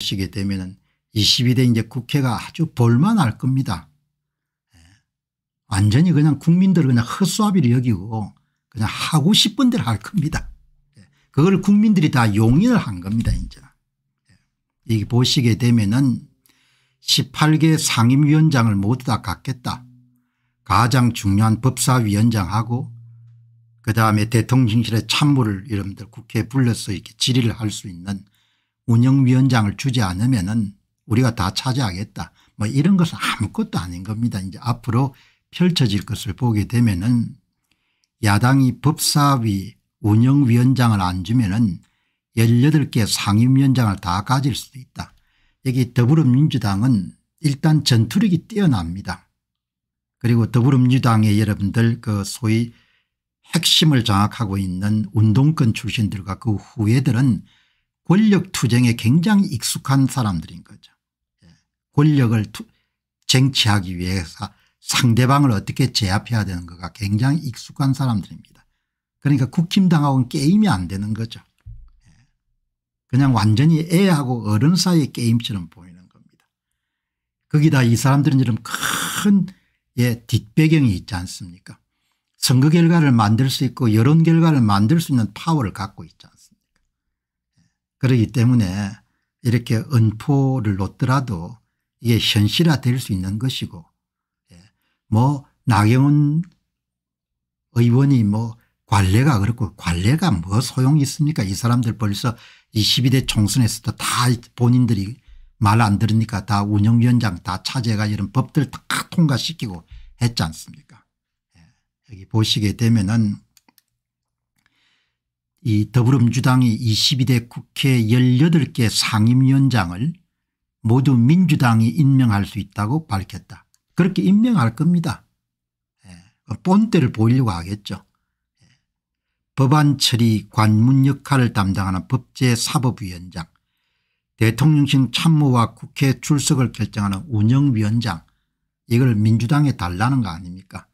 시게 되면 22대 이제 국회가 아주 볼만할 겁니다. 예. 완전히 그냥 국민들을 그냥 헛수아비로 여기고 그냥 하고 싶은 대로 할 겁니다. 예. 그걸 국민들이 다 용인을 한 겁니다. 이제 예. 이게 보시게 되면은 18개 상임위원장을 모두 다 갖겠다. 가장 중요한 법사위원장하고 그다음에 대통령실의 참모를 여러분들 국회에 불러서 이렇게 질의를 할 수 있는 운영위원장을 주지 않으면은 우리가 다 차지하겠다. 뭐 이런 것은 아무것도 아닌 겁니다. 이제 앞으로 펼쳐질 것을 보게 되면은 야당이 법사위 운영위원장을 안 주면은 18개 상임위원장을 다 가질 수도 있다. 여기 더불어민주당은 일단 전투력이 뛰어납니다. 그리고 더불어민주당의 여러분들 그 소위 핵심을 장악하고 있는 운동권 출신들과 그 후예들은 권력투쟁에 굉장히 익숙한 사람들인 거죠. 예. 권력을 투, 쟁취하기 위해서 상대방을 어떻게 제압해야 되는 거가 굉장히 익숙한 사람들입니다. 그러니까 국힘당하고는 게임이 안 되는 거죠. 예. 그냥 완전히 애하고 어른 사이의 게임처럼 보이는 겁니다. 거기다 이 사람들은 이런 큰 예, 뒷배경이 있지 않습니까 선거 결과를 만들 수 있고 여론 결과를 만들 수 있는 파워를 갖고 있지 않습니까 그러기 때문에 이렇게 은포를 놓더라도 이게 현실화될 수 있는 것이고 예, 뭐 나경원 의원이 뭐 관례가 그렇고 관례가 뭐 소용이 있습니까 이 사람들 벌써 22대 총선에서도 다 본인들이 말 안 들으니까 다 운영위원장 다 차제가 이런 법들 다 통과시키고 했지 않습니까 예, 여기 보시게 되면은 이 더불어민주당이 22대 국회 18개 상임위원장을 모두 민주당이 임명할 수 있다고 밝혔다. 그렇게 임명할 겁니다. 예, 그 본때를 보이려고 하겠죠. 예. 법안 처리 관문 역할을 담당하는 법제사법위원장 대통령실 참모와 국회 출석을 결정하는 운영위원장 이걸 민주당에 달라는 거 아닙니까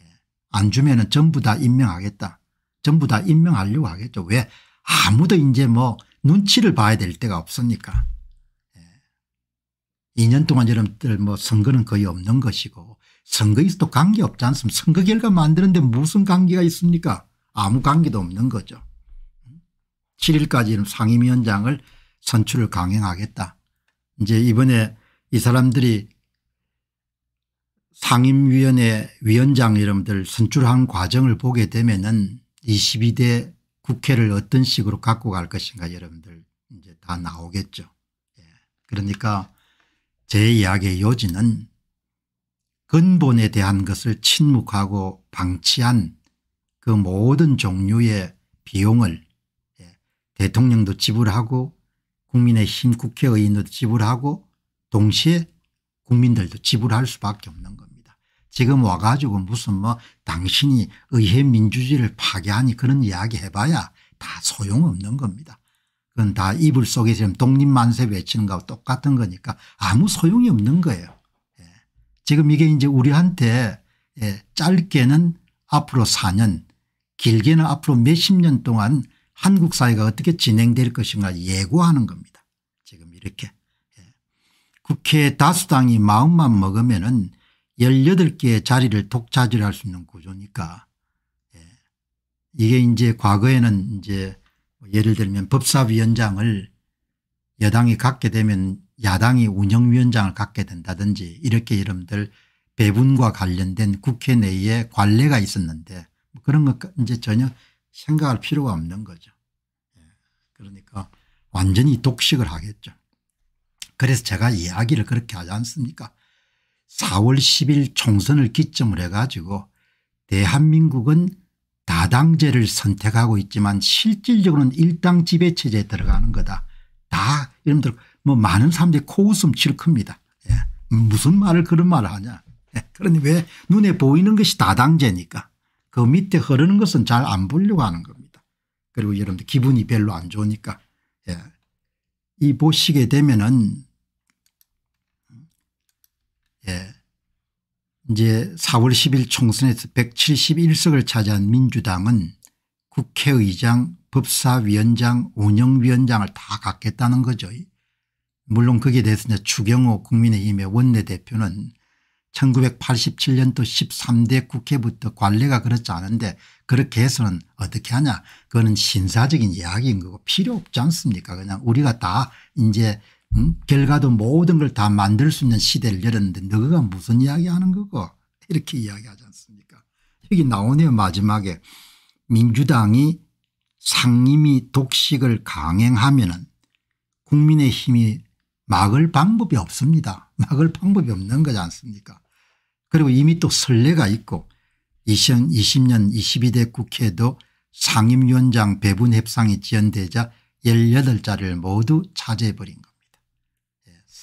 예, 안 주면 전부 다 임명하겠다. 전부 다 임명하려고 하겠죠. 왜 아무도 이제 뭐 눈치를 봐야 될때가 없으니까. 2년 예. 동안 여러분들 뭐 선거는 거의 없는 것이고 선거에 있어도 관계 없지 않습니까 선거 결과 만드는데 무슨 관계가 있습니까 아무 관계도 없는 거죠. 7일까지는 상임위원장을 선출을 강행하겠다. 이제 이번에 이 사람들이 상임위원회 위원장 여러분들 선출한 과정을 보게 되면은 22대 국회를 어떤 식으로 갖고 갈 것인가 여러분들 이제 다 나오겠죠. 예. 그러니까 제 이야기의 요지는 근본에 대한 것을 침묵하고 방치한 그 모든 종류의 비용을 예. 대통령도 지불하고 국민의힘 국회의원도 지불하고 동시에 국민들도 지불할 수밖에 없는 겁니다. 지금 와가지고 무슨 뭐 당신이 의회 민주주의를 파괴하니 그런 이야기 해봐야 다 소용없는 겁니다. 그건 다 이불 속에 지금 독립만세 외치는 거하고 똑같은 거니까 아무 소용이 없는 거예요. 예. 지금 이게 이제 우리한테 예. 짧게는 앞으로 4년 길게는 앞으로 몇십 년 동안 한국 사회가 어떻게 진행될 것인가 예고하는 겁니다. 지금 이렇게. 예. 국회 다수당이 마음만 먹으면 은 18개의 자리를 독차지할 수 있는 구조니까 예. 이게 이제 과거에는 이제 뭐 예를 들면 법사위원장을 여당이 갖게 되면 야당이 운영위원장을 갖게 된다든지 이렇게 여러분들 배분과 관련된 국회 내에 관례가 있었는데 뭐 그런 것 이제 전혀 생각할 필요가 없는 거죠. 예. 그러니까 완전히 독식을 하겠죠. 그래서 제가 이야기를 그렇게 하지 않습니까 4월 10일 총선을 기점으로 해가지고 대한민국은 다당제를 선택하고 있지만 실질적으로는 일당 지배체제에 들어가는 거다. 다 여러분들 뭐 많은 사람들이 코웃음 칠 겁니다. 예. 무슨 말을 그런 말을 하냐. 예. 그러니 왜 눈에 보이는 것이 다당제니까 그 밑에 흐르는 것은 잘 안 보려고 하는 겁니다. 그리고 여러분들 기분이 별로 안 좋으니까 예. 이 보시게 되면은 예. 이제 4월 10일 총선에서 171석을 차지한 민주당은 국회의장 법사위원장 운영위원장을 다 갖겠다는 거죠. 물론 거기에 대해서 추경호 국민의힘의 원내대표는 1987년도 13대 국회부터 관례가 그렇지 않은데 그렇게 해서는 어떻게 하냐 그거는 신사적인 이야기인 거고 필요 없지 않습니까 그냥 우리가 다 이제 음? 결과도 모든 걸 다 만들 수 있는 시대를 열었는데 너가 무슨 이야기하는 거고 이렇게 이야기하지 않습니까 여기 나오네요 마지막에 민주당이 상임위 독식을 강행하면 은 국민의 힘이 막을 방법이 없습니다. 막을 방법이 없는 거지 않습니까 그리고 이미 또 선례가 있고 2020년 22대 국회도 상임위원장 배분 협상이 지연되자 18자리를 모두 차지해버린 것.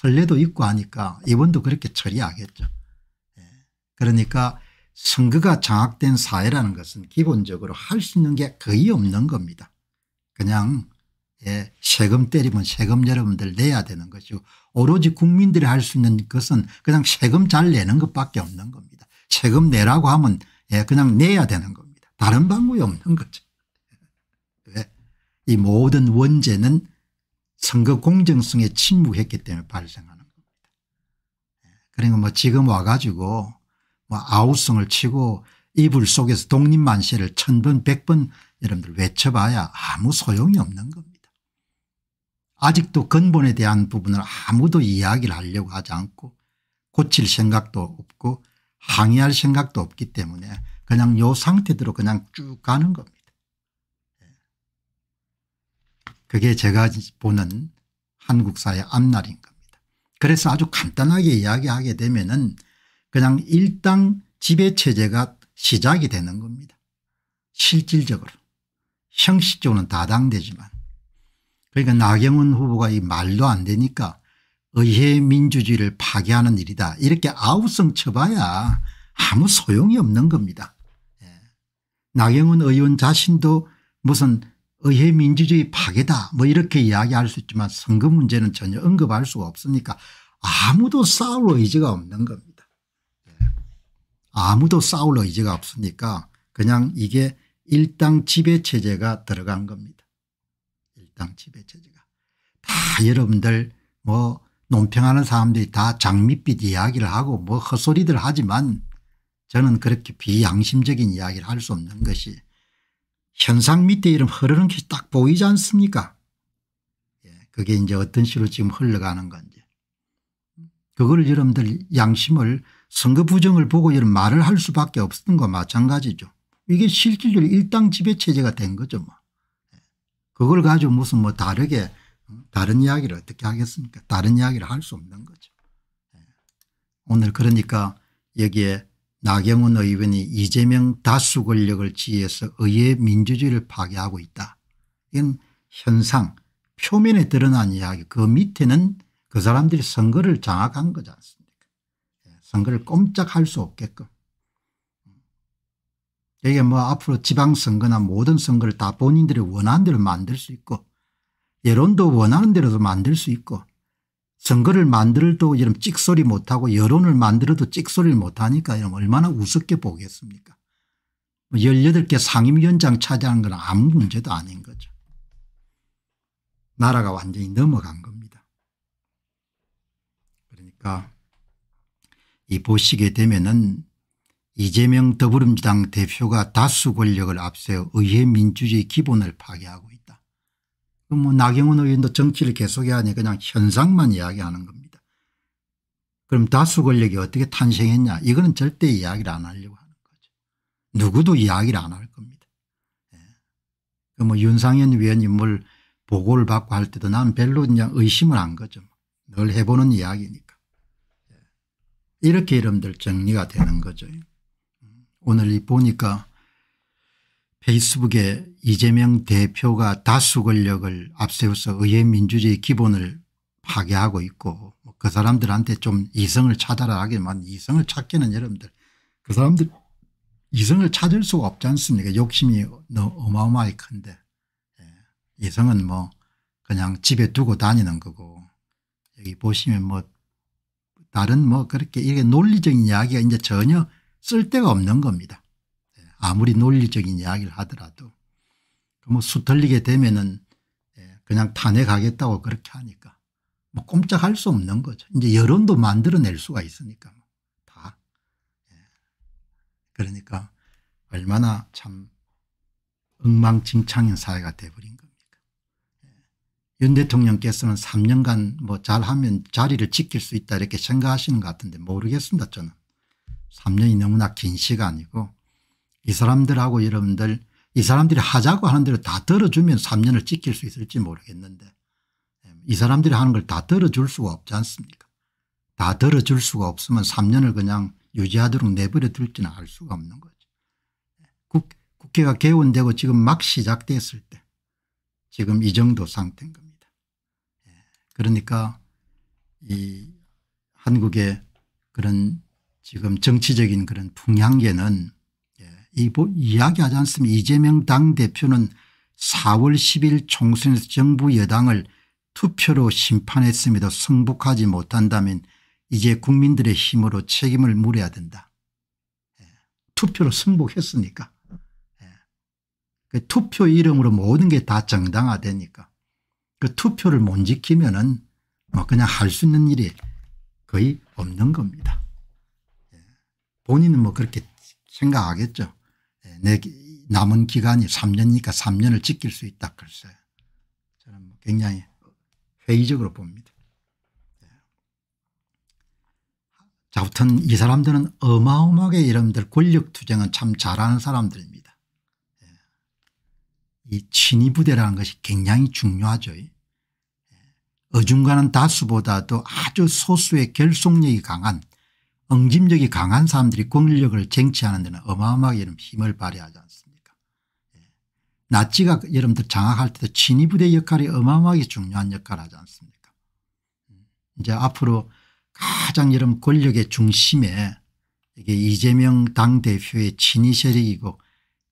설레도 있고 하니까 이번도 그렇게 처리하겠죠. 예. 그러니까 선거가 장악된 사회라는 것은 기본적으로 할 수 있는 게 거의 없는 겁니다. 그냥 예, 세금 때리면 세금 여러분들 내야 되는 것이고 오로지 국민들이 할 수 있는 것은 그냥 세금 잘 내는 것밖에 없는 겁니다. 세금 내라고 하면 예, 그냥 내야 되는 겁니다. 다른 방법이 없는 거죠. 왜? 예. 이 모든 원죄는 선거 공정성에 침묵했기 때문에 발생하는 겁니다. 예, 그러니까 뭐 지금 와가지고 뭐 아우성을 치고 이불 속에서 독립만세를 천 번, 백번 여러분들 외쳐봐야 아무 소용이 없는 겁니다. 아직도 근본에 대한 부분을 아무도 이야기를 하려고 하지 않고 고칠 생각도 없고 항의할 생각도 없기 때문에 그냥 요 상태대로 그냥 쭉 가는 겁니다. 그게 제가 보는 한국사의 앞날인 겁니다. 그래서 아주 간단하게 이야기하게 되면 은 그냥 일당 지배체제가 시작이 되는 겁니다. 실질적으로 형식적으로는 다당되지만 그러니까 나경원 후보가 이 말도 안 되니까 의회 민주주의를 파괴하는 일이다 이렇게 아우성 쳐봐야 아무 소용이 없는 겁니다. 예. 나경원 의원 자신도 무슨 의회 민주주의 파괴다 뭐 이렇게 이야기할 수 있지만 선거 문제는 전혀 언급할 수가 없으니까 아무도 싸울 의지가 없는 겁니다. 예. 아무도 싸울 의지가 없으니까 그냥 이게 일당 지배체제가 들어간 겁니다. 일당 지배체제가. 다 여러분들 뭐 논평하는 사람들이 다 장밋빛 이야기를 하고 뭐 헛소리들 하지만 저는 그렇게 비양심적인 이야기를 할 수 없는 것이 현상 밑에 이런 흐르는 것이 딱 보이지 않습니까 예, 그게 이제 어떤 식으로 지금 흘러가는 건지 그걸 여러분들 양심을 선거 부정을 보고 이런 말을 할 수밖에 없었던 거 마찬가지죠. 이게 실질적으로 일당 지배체제가 된 거죠. 뭐. 예, 그걸 가지고 무슨 뭐 다르게 어, 다른 이야기를 어떻게 하겠습니까 다른 이야기를 할 수 없는 거죠. 예, 오늘 그러니까 여기에 나경원 의원이 이재명 다수 권력을 지휘해서 의회 민주주의를 파괴하고 있다. 이건 현상 표면에 드러난 이야기 그 밑에는 그 사람들이 선거를 장악한 거지 않습니까 예, 선거를 꼼짝할 수 없게끔 이게 뭐 앞으로 지방선거나 모든 선거를 다 본인들이 원하는 대로 만들 수 있고 여론도 원하는 대로 만들 수 있고 선거를 만들어도 이런 찍소리 못하고 여론을 만들어도 찍소리를 못하니까 이런 얼마나 우습게 보겠습니까 18개 뭐 상임위원장 차지하는 건 아무 문제도 아닌 거죠. 나라가 완전히 넘어간 겁니다. 그러니까 이 보시게 되면은 이재명 더불어민주당 대표가 다수 권력을 앞세워 의회 민주주의 기본을 파괴하고 그 뭐 나경원 의원도 정치를 계속해야 하니 그냥 현상만 이야기하는 겁니다. 그럼 다수 권력이 어떻게 탄생했냐 이거는 절대 이야기를 안 하려고 하는 거죠. 누구도 이야기를 안 할 겁니다. 예. 그 뭐 윤상현 위원이 뭘 보고를 받고 할 때도 난 별로 그냥 의심을 한 거죠. 늘 해보는 이야기니까. 예. 이렇게 이름들 정리가 되는 거죠. 음. 오늘 보니까 페이스북에 이재명 대표가 다수 권력을 앞세워서 의회 민주주의 기본을 파괴하고 있고 뭐 그 사람들한테 좀 이성을 찾아라 하기만 이성을 찾기는 여러분들 그 사람들 이성을 찾을 수가 없지 않습니까 욕심이 어마어마하게 큰데 예. 이성은 뭐 그냥 집에 두고 다니는 거고 여기 보시면 뭐 다른 뭐 그렇게 이게 논리적인 이야기가 이제 전혀 쓸데가 없는 겁니다. 아무리 논리적인 이야기를 하더라도 그 뭐수 털리게 되면은 예, 그냥 탄핵하겠다고 그렇게 하니까 뭐 꼼짝할 수 없는 거죠. 이제 여론도 만들어낼 수가 있으니까 뭐 다. 예. 그러니까 얼마나 참 엉망진창인 사회가 돼버린 겁니까. 예. 윤 대통령께서는 3년간 뭐 잘하면 자리를 지킬 수 있다 이렇게 생각하시는 것 같은데 모르겠습니다 저는. 3년이 너무나 긴 시간이고 이 사람들하고 여러분들 이 사람들이 하자고 하는 대로 다 들어주면 3년을 지킬 수 있을지 모르겠는데 이 사람들이 하는 걸 다 들어줄 수가 없지 않습니까 다 들어줄 수가 없으면 3년을 그냥 유지하도록 내버려 둘지는 알 수가 없는 거죠. 국, 국회가 개원되고 지금 막 시작됐을 때 지금 이 정도 상태인 겁니다. 예, 그러니까 이 한국의 그런 지금 정치적인 그런 풍향계는 이야기하지 않습니까 이재명 당대표는 4월 10일 총선에서 정부 여당을 투표로 심판했음에도 승복하지 못한다면 이제 국민들의 힘으로 책임을 물어야 된다. 예. 투표로 승복했으니까. 예. 그 투표 이름으로 모든 게 다 정당화되니까. 그 투표를 못 지키면 은뭐 그냥 할 수 있는 일이 거의 없는 겁니다. 예. 본인은 뭐 그렇게 생각하겠죠. 내 남은 기간이 3년이니까 3년을 지킬 수 있다 글쎄 저는 뭐 굉장히 회의적으로 봅니다. 예. 자, 아무튼 이 사람들은 어마어마하게 이름들 권력투쟁은 참 잘하는 사람들입니다. 예. 이 친위부대라는 것이 굉장히 중요하죠. 예. 어중간한 다수보다도 아주 소수의 결속력이 강한 응집력이 강한 사람들이 권력을 쟁취하는 데는 어마어마하게 힘을 발휘하지 않습니까 예. 나치가 여러분들 장악할 때도 친위부대 역할이 어마어마하게 중요한 역할을 하지 않습니까 음, 이제 앞으로 가장 여러분 권력의 중심에 이게 이재명 당대표의 친위 세력이고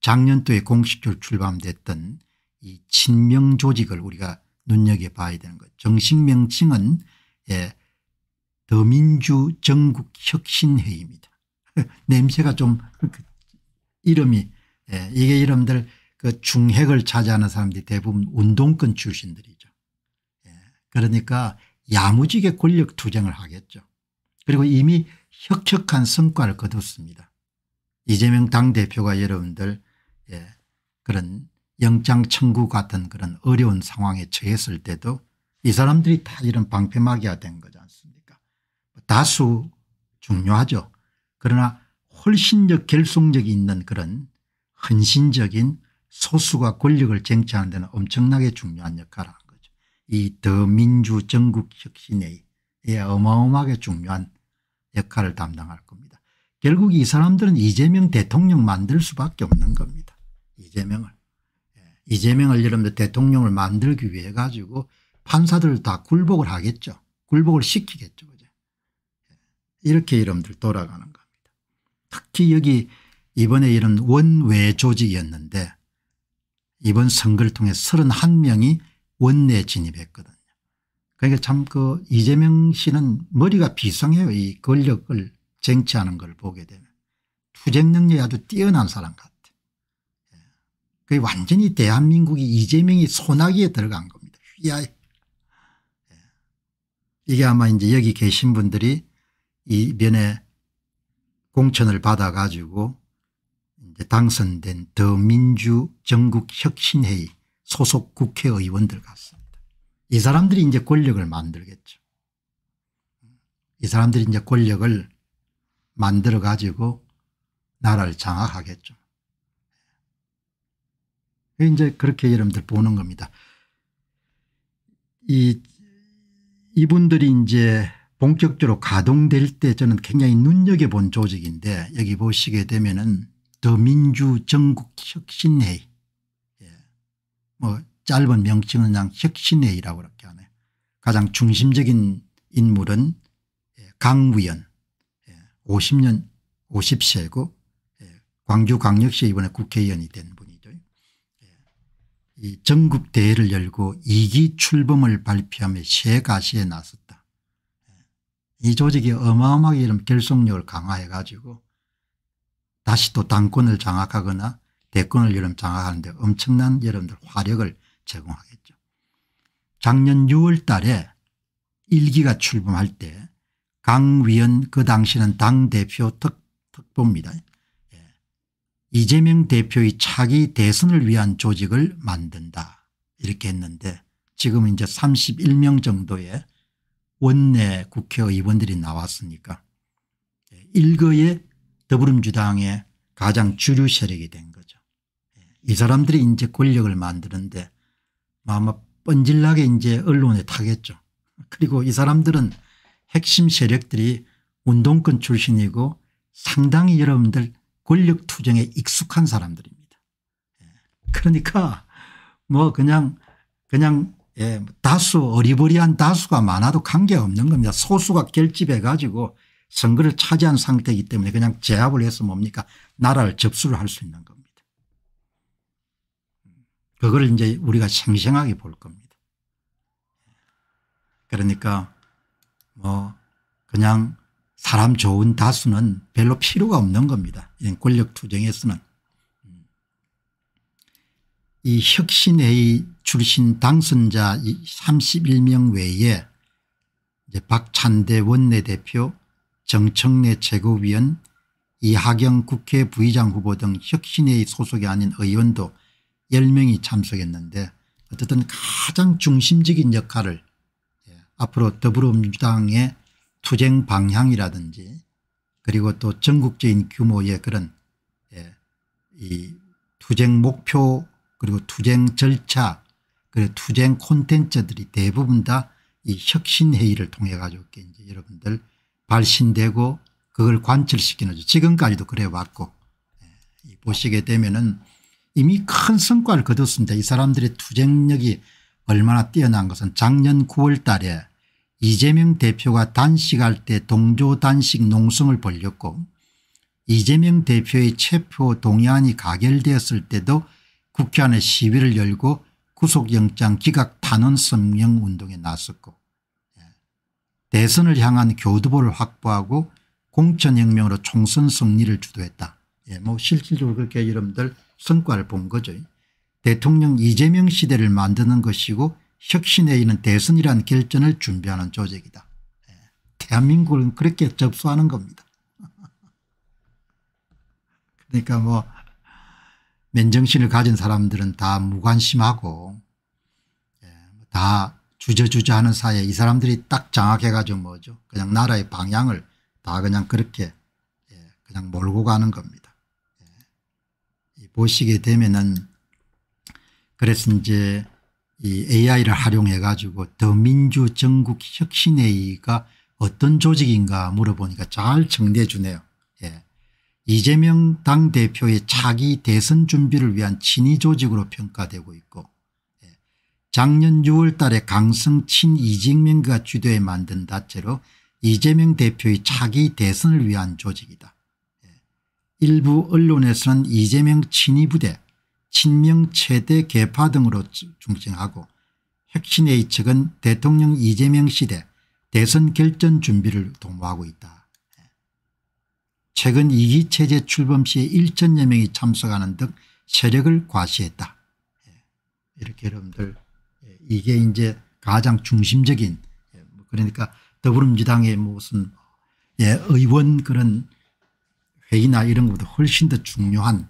작년도에 공식적으로 출범됐던 이 친명 조직을 우리가 눈여겨봐야 되는 거 정식 명칭은 예, 더민주 정국혁신회의입니다 냄새가 좀 그 이름이 예, 이게 이름들 그 중핵을 차지하는 사람들이 대부분 운동권 출신들이죠. 예, 그러니까 야무지게 권력 투쟁을 하겠죠. 그리고 이미 혁혁한 성과를 거뒀습니다. 이재명 당대표가 여러분들 예, 그런 영장 청구 같은 그런 어려운 상황에 처했을 때도 이 사람들이 다 이런 방패막이가 된 거지 않습니까 다수 중요하죠. 그러나 훨씬 더 결속력이 있는 그런 헌신적인 소수가 권력을 쟁취하는 데는 엄청나게 중요한 역할을 한 거죠. 이 더민주 정국혁신의 어마어마하게 중요한 역할을 담당할 겁니다. 결국 이 사람들은 이재명 대통령 만들 수밖에 없는 겁니다. 이재명을. 예, 이재명을 여러분들 대통령을 만들기 위해 가지고 판사들 다 굴복을 하겠죠. 굴복을 시키겠죠. 이렇게 이름들 돌아가는 겁니다. 특히 여기 이번에 이런 원외 조직이었는데 이번 선거를 통해 31명이 원내 진입했거든요. 그러니까 참 그 이재명 씨는 머리가 비상해요. 이 권력을 쟁취하는 걸 보게 되면. 투쟁 능력이 아주 뛰어난 사람 같아. 예. 그게 완전히 대한민국이 이재명이 소나기에 들어간 겁니다. 휘하에. 예. 이게 아마 이제 여기 계신 분들이 이 면에 공천을 받아가지고 당선된 더민주 전국혁신회의 소속 국회의원들 같습니다. 이 사람들이 이제 권력을 만들겠죠. 이 사람들이 이제 권력을 만들어 가지고 나라를 장악하겠죠. 이제 그렇게 여러분들 보는 겁니다. 이 이분들이 이제 본격적으로 가동될 때 저는 굉장히 눈여겨본 조직인데 여기 보시게 되면 은 더민주정국혁신회의 예. 뭐 짧은 명칭은 그냥 혁신회의라고 그렇게 하네요. 가장 중심적인 인물은 예, 강무연 50년 예, 50세고 예, 광주광역시 이번에 국회의원이 된 분이죠. 이 전국대회를 열고 2기 출범을 발표하며 세 가시에 나섰다. 이 조직이 어마어마하게 이런 결속력을 강화해 가지고 다시 또 당권을 장악하거나 대권을 여름 장악하는데 엄청난 여러분들 화력을 제공하겠죠. 작년 6월 달에 일기가 출범할 때 강위원 그 당시는 당대표 특, 특보입니다. 예. 이재명 대표의 차기 대선을 위한 조직을 만든다 이렇게 했는데 지금 이제 31명 정도의 원내 국회의원들이 나왔으니까 일거의 더불어민주당의 가장 주류 세력이 된 거죠. 이 사람들이 이제 권력을 만드는데 아마 뻔질나게 이제 언론에 타겠죠. 그리고 이 사람들은 핵심 세력들이 운동권 출신이고 상당히 여러분들 권력 투쟁에 익숙한 사람들입니다. 예. 그러니까 뭐 그냥 그냥 예, 다수 어리버리한 다수가 많아도 관계없는 겁니다. 소수가 결집해 가지고 선거를 차지한 상태이기 때문에 그냥 제압을 해서 뭡니까 나라를 접수를 할 수 있는 겁니다. 그걸 이제 우리가 생생하게 볼 겁니다. 그러니까 뭐 그냥 사람 좋은 다수는 별로 필요가 없는 겁니다. 권력 투쟁에서는 이 혁신회의 출신 당선자 31명 외에 이제 박찬대 원내대표 정청래 최고위원 이하경 국회 부의장 후보 등 혁신회의 소속이 아닌 의원도 10명이 참석했는데 어쨌든 가장 중심적인 역할을 예, 앞으로 더불어민주당의 투쟁 방향이라든지 그리고 또 전국적인 규모의 그런 예, 이 투쟁 목표 그리고 투쟁 절차 그리고 투쟁 콘텐츠들이 대부분 다 이 혁신회의를 통해 가지고 이제 여러분들 발신되고 그걸 관철시키는 지금까지도 그래 왔고 예, 보시게 되면은 이미 큰 성과를 거뒀습니다. 이 사람들의 투쟁력이 얼마나 뛰어난 것은 작년 9월 달에 이재명 대표가 단식할 때 동조 단식 농성을 벌였고 이재명 대표의 체포 동의안이 가결되었을 때도 국회 안에 시위를 열고 구속영장 기각 탄원 성명 운동에 나섰고 예, 대선을 향한 교두보를 확보하고 공천혁명으로 총선 승리를 주도했다. 예, 뭐 실질적으로 그렇게 여러분들 성과를 본 거죠. 대통령 이재명 시대를 만드는 것이고 혁신에 이는 대선이란 결전을 준비하는 조직이다. 예, 대한민국은 그렇게 접수하는 겁니다. 그러니까 뭐 맨정신을 가진 사람들은 다 무관심하고 예, 다 주저주저하는 사이에 이 사람들이 딱 장악해 가지고 뭐죠 그냥 나라의 방향을 다 그냥 그렇게 예, 그냥 몰고 가는 겁니다. 예. 보시게 되면은 그래서 이제 이 AI를 활용해 가지고 더민주 전국 혁신회의가 어떤 조직인가 물어보니까 잘 정리해 주네요. 이재명 당대표의 차기 대선 준비를 위한 친위 조직으로 평가되고 있고 예, 작년 6월 달에 강성 친이직명과 주도해 만든 다체로 이재명 대표의 차기 대선을 위한 조직이다. 예, 일부 언론에서는 이재명 친위부대 친명 최대 개파 등으로 중칭하고 핵심의 측은 대통령 이재명 시대 대선 결전 준비를 도모하고 있다. 최근 이기 체제 출범 시에 1천여 명이 참석하는 등 세력을 과시했다. 예. 이렇게 여러분들 예, 이게 이제 가장 중심적인 예, 뭐 그러니까 더불어민주당의 무슨 의원 그런 회의나 이런 것보다 훨씬 더 중요한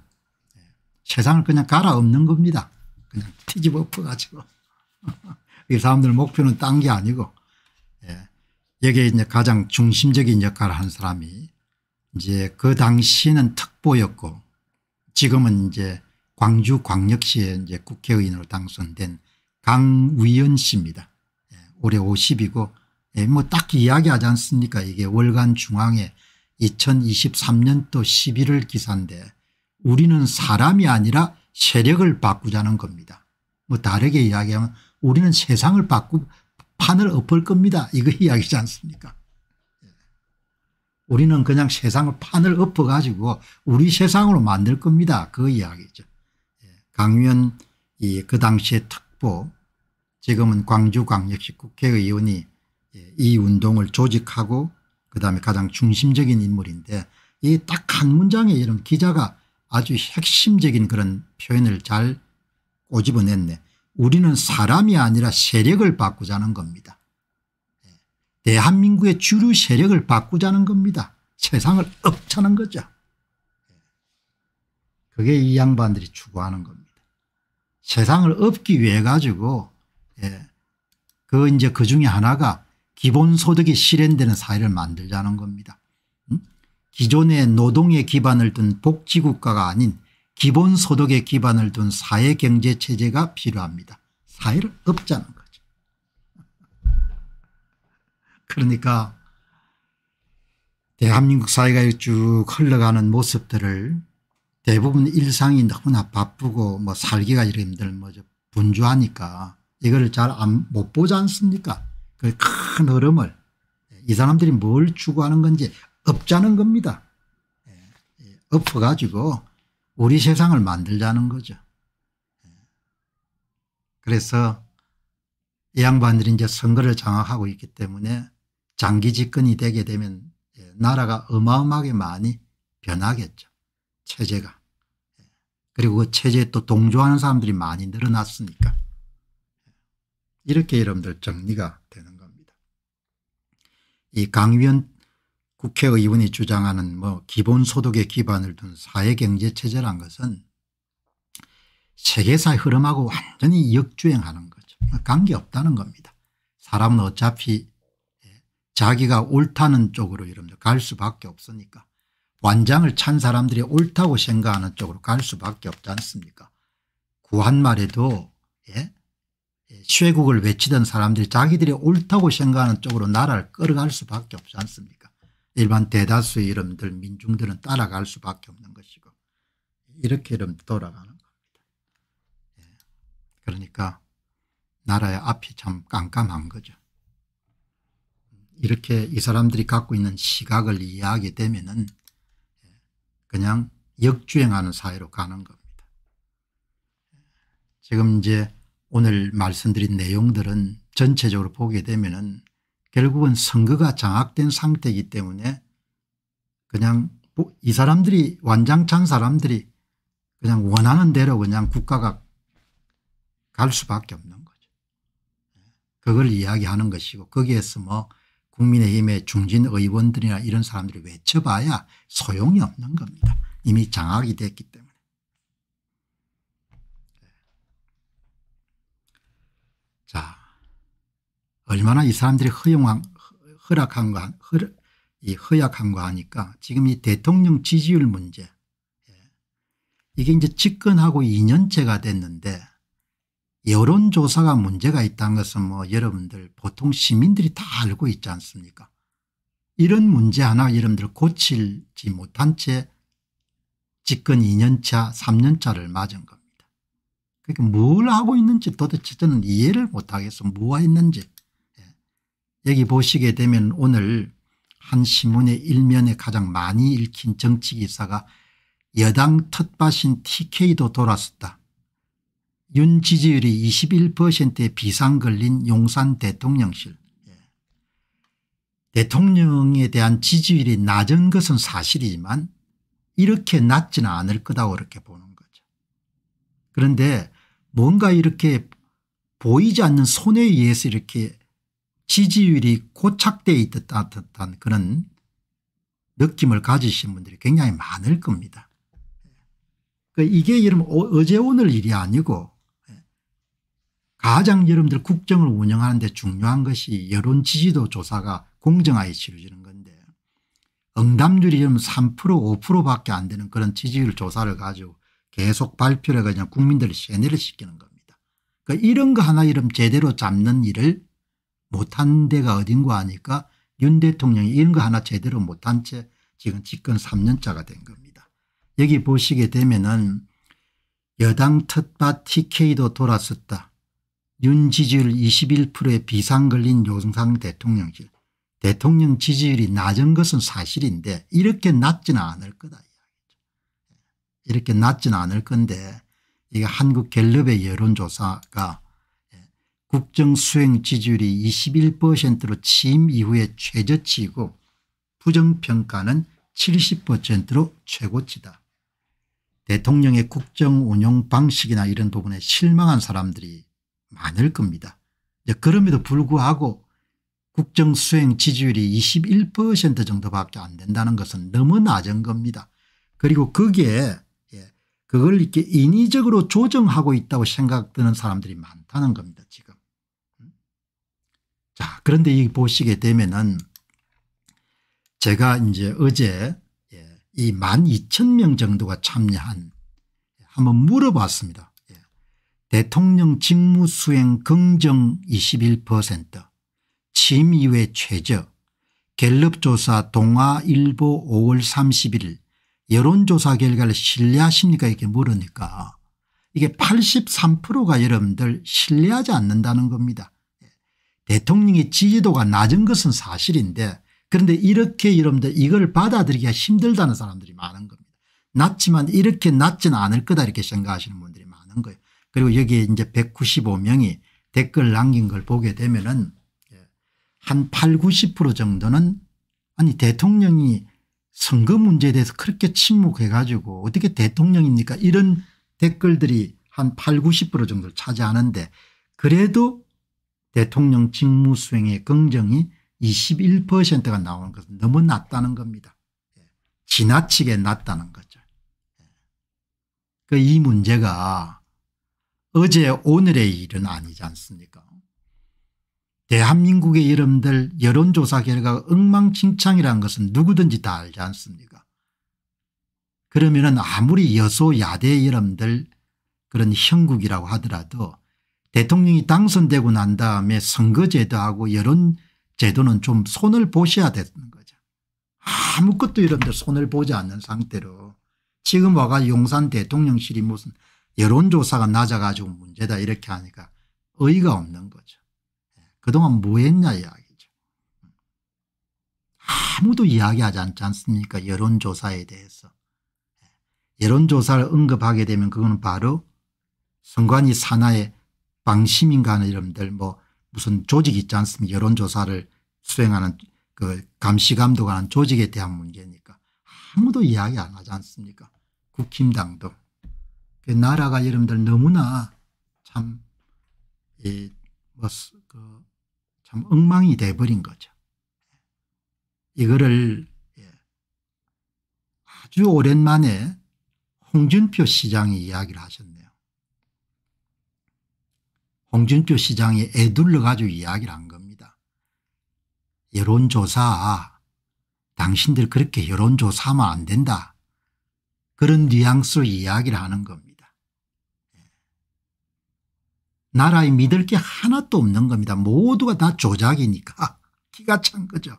세상을 그냥 갈아엎는 겁니다. 그냥 뒤집어 엎어가지고 이 사람들 목표는 딴 게 아니고 여기에 이제 가장 중심적인 역할을 한 사람이 이제 그 당시는 에 특보였고 지금은 이제 광주광역시에 이제 국회의원으로 당선된 강위원 씨입니다. 예, 올해 50이고 예, 뭐 딱히 이야기하지 않습니까 이게 월간 중앙에 2023년도 11월 기사인데 우리는 사람이 아니라 세력을 바꾸자는 겁니다. 뭐 다르게 이야기하면 우리는 세상을 바꾸 판을 엎을 겁니다. 이거 이야기지 않습니까 우리는 그냥 세상을 판을 엎어가지고 우리 세상으로 만들 겁니다. 그 이야기죠. 예, 강윤 이그 당시의 특보 지금은 광주광역시 국회의원이 예, 이 운동을 조직하고 그다음에 가장 중심적인 인물인데 이딱한 문장에 이런 기자가 아주 핵심적인 그런 표현을 잘 꼬집어냈네. 우리는 사람이 아니라 세력을 바꾸자는 겁니다. 대한민국의 주류 세력을 바꾸자는 겁니다. 세상을 업차는 거죠. 그게 이 양반들이 추구하는 겁니다. 세상을 업기 위해 가지고 예. 그 이제 그 중에 하나가 기본소득이 실현되는 사회를 만들자는 겁니다. 음? 기존의 노동에 기반을 둔 복지국가가 아닌 기본소득에 기반을 둔 사회경제체제가 필요합니다. 사회를 업자는 그러니까 대한민국 사회가 쭉 흘러가는 모습들을 대부분 일상이 너무나 바쁘고 뭐 살기가 이렇게 힘들면 뭐 분주하니까 이거를 잘 못 보지 않습니까 그 큰 흐름을 이 사람들이 뭘 추구하는 건지 없자는 겁니다. 예, 엎어가지고 우리 세상을 만들자는 거죠. 예. 그래서 이 양반들이 이제 선거를 장악하고 있기 때문에 장기 집권이 되게 되면 나라가 어마어마하게 많이 변하겠죠. 체제가. 그리고 그 체제에 또 동조하는 사람들이 많이 늘어났으니까. 이렇게 여러분들 정리가 되는 겁니다. 이 강위원 국회의원이 주장하는 뭐 기본소득에 기반을 둔 사회경제체제란 것은 세계사의 흐름하고 완전히 역주행하는 거죠. 관계없다는 겁니다. 사람은 어차피 자기가 옳다는 쪽으로 이러면 갈 수밖에 없으니까 완장을 찬 사람들이 옳다고 생각하는 쪽으로 갈 수밖에 없지 않습니까 구한말에도 예? 쇄국을 예, 외치던 사람들이 자기들이 옳다고 생각하는 쪽으로 나라를 끌어갈 수밖에 없지 않습니까 일반 대다수의 이름들 민중들은 따라갈 수밖에 없는 것이고 이렇게 이름 돌아가는 겁니다. 예. 그러니까 나라의 앞이 참 깜깜한 거죠. 이렇게 이 사람들이 갖고 있는 시각을 이해하게 되면 은 그냥 역주행하는 사회로 가는 겁니다. 지금 이제 오늘 말씀드린 내용들은 전체적으로 보게 되면 은 결국은 선거가 장악된 상태이기 때문에 그냥 이 사람들이 완장찬 사람들이 그냥 원하는 대로 그냥 국가가 갈 수밖에 없는 거죠. 그걸 이야기하는 것이고 거기에서 뭐 국민의힘의 중진 의원들이나 이런 사람들이 외쳐봐야 소용이 없는 겁니다. 이미 장악이 됐기 때문에. 자, 얼마나 이 사람들이 허용한, 허락한 거, 허, 이 허약한 거 하니까 지금 이 대통령 지지율 문제. 예. 이게 이제 집권하고 2년째가 됐는데 여론조사가 문제가 있다는 것은 뭐 여러분들 보통 시민들이 다 알고 있지 않습니까 이런 문제 하나 여러분들 고칠지 못한 채 집권 2년차 3년차를 맞은 겁니다. 그러니까 뭘 하고 있는지 도대체 저는 이해를 못하겠어 뭐가 있는지 예. 여기 보시게 되면 오늘 한 신문의 일면에 가장 많이 읽힌 정치기사가 여당 텃밭인 TK도 돌았었다. 윤 지지율이 21%에 비상 걸린 용산 대통령실. 예. 대통령에 대한 지지율이 낮은 것은 사실이지만 이렇게 낮지는 않을 거다고 이렇게 보는 거죠. 그런데 뭔가 이렇게 보이지 않는 손에 의해서 이렇게 지지율이 고착되어 있듯한 그런 느낌을 가지신 분들이 굉장히 많을 겁니다. 예. 그 이게 여러분 어, 어제 오늘 일이 아니고 가장 여러분들 국정을 운영하는 데 중요한 것이 여론 지지도 조사가 공정하게 치러지는 건데 응답률이 좀3% 5%밖에 안 되는 그런 지지율 조사를 가지고 계속 발표를 그냥 국민들을 세뇌를 시키는 겁니다. 그러니까 이런 거 하나 이름 제대로 잡는 일을 못한 데가 어딘가 하니까 윤 대통령이 이런 거 하나 제대로 못한 채 지금 집권 3년차가 된 겁니다. 여기 보시게 되면은 여당 텃밭 TK도 돌았었다. 윤 지지율 21%에 비상 걸린 용산 대통령실 대통령 지지율이 낮은 것은 사실인데 이렇게 낮지는 않을 거다. 이렇게 낮지는 않을 건데 이게 한국 갤럽의 여론조사가 국정 수행 지지율이 21%로 취임 이후에 최저치이고 부정평가는 70%로 최고치다. 대통령의 국정 운영 방식이나 이런 부분에 실망한 사람들이 많을 겁니다. 그럼에도 불구하고 국정 수행 지지율이 21% 정도밖에 안 된다는 것은 너무 낮은 겁니다. 그리고 그게 예, 그걸 이렇게 인위적으로 조정하고 있다고 생각드는 사람들이 많다는 겁니다 지금. 음? 자 그런데 이 보시게 되면은 제가 이제 어제 예, 이 12,000명 정도가 참여한 예, 한번 물어봤습니다. 대통령 직무수행 긍정 21% 취임이회 최저 갤럽조사 동아일보 5월 31일 여론조사 결과를 신뢰하십니까 이렇게 물으니까 이게 83%가 여러분들 신뢰하지 않는다는 겁니다. 대통령의 지지도가 낮은 것은 사실인데 그런데 이렇게 여러분들 이걸 받아들이기가 힘들다는 사람들이 많은 겁니다. 낮지만 이렇게 낮지는 않을 거다 이렇게 생각하시는 분들이 많은 거예요. 그리고 여기에 이제 195명이 댓글 남긴 걸 보게 되면은 예, 한 8, 90% 정도는 아니 대통령이 선거 문제에 대해서 그렇게 침묵해 가지고 어떻게 대통령입니까 이런 댓글들이 한 8, 90% 정도를 차지하는데 그래도 대통령 직무 수행의 긍정이 21%가 나오는 것은 너무 낮다는 겁니다. 예, 지나치게 낮다는 거죠. 예. 그이 문제가 어제 오늘의 일은 아니지 않습니까 대한민국의 여러분들 여론조사 결과 엉망진창이라는 것은 누구든지 다 알지 않습니까 그러면 은 아무리 여소야대 여러분들 그런 형국이라고 하더라도 대통령이 당선되고 난 다음에 선거제도하고 여론제도는 좀 손을 보셔야 되는 거죠. 아무것도 여러분들 손을 보지 않는 상태로 지금 와가 용산 대통령실이 무슨 여론조사가 낮아가지고 문제다 이렇게 하니까 의의가 없는 거죠. 예, 그동안 뭐 했냐 이야기죠. 아무도 이야기하지 않지 않습니까 여론조사에 대해서. 예, 여론조사를 언급하게 되면 그거는 바로 선관위 산하의 방심인가 하는 이름들 뭐 무슨 조직 있지 않습니까 여론조사를 수행하는 그 감시감독하는 조직에 대한 문제니까 아무도 이야기 안 하지 않습니까 국힘당도. 그 나라가 여러분들 너무나 참, 이, 뭐, 그, 참 엉망이 돼버린 거죠. 이거를 예, 아주 오랜만에 홍준표 시장이 이야기를 하셨네요. 홍준표 시장이 애둘러 가지고 이야기를 한 겁니다. 여론조사 당신들 그렇게 여론조사하면 안 된다. 그런 뉘앙스로 이야기를 하는 겁니다. 나라에 믿을 게 하나도 없는 겁니다. 모두가 다 조작이니까 아, 기가 찬 거죠.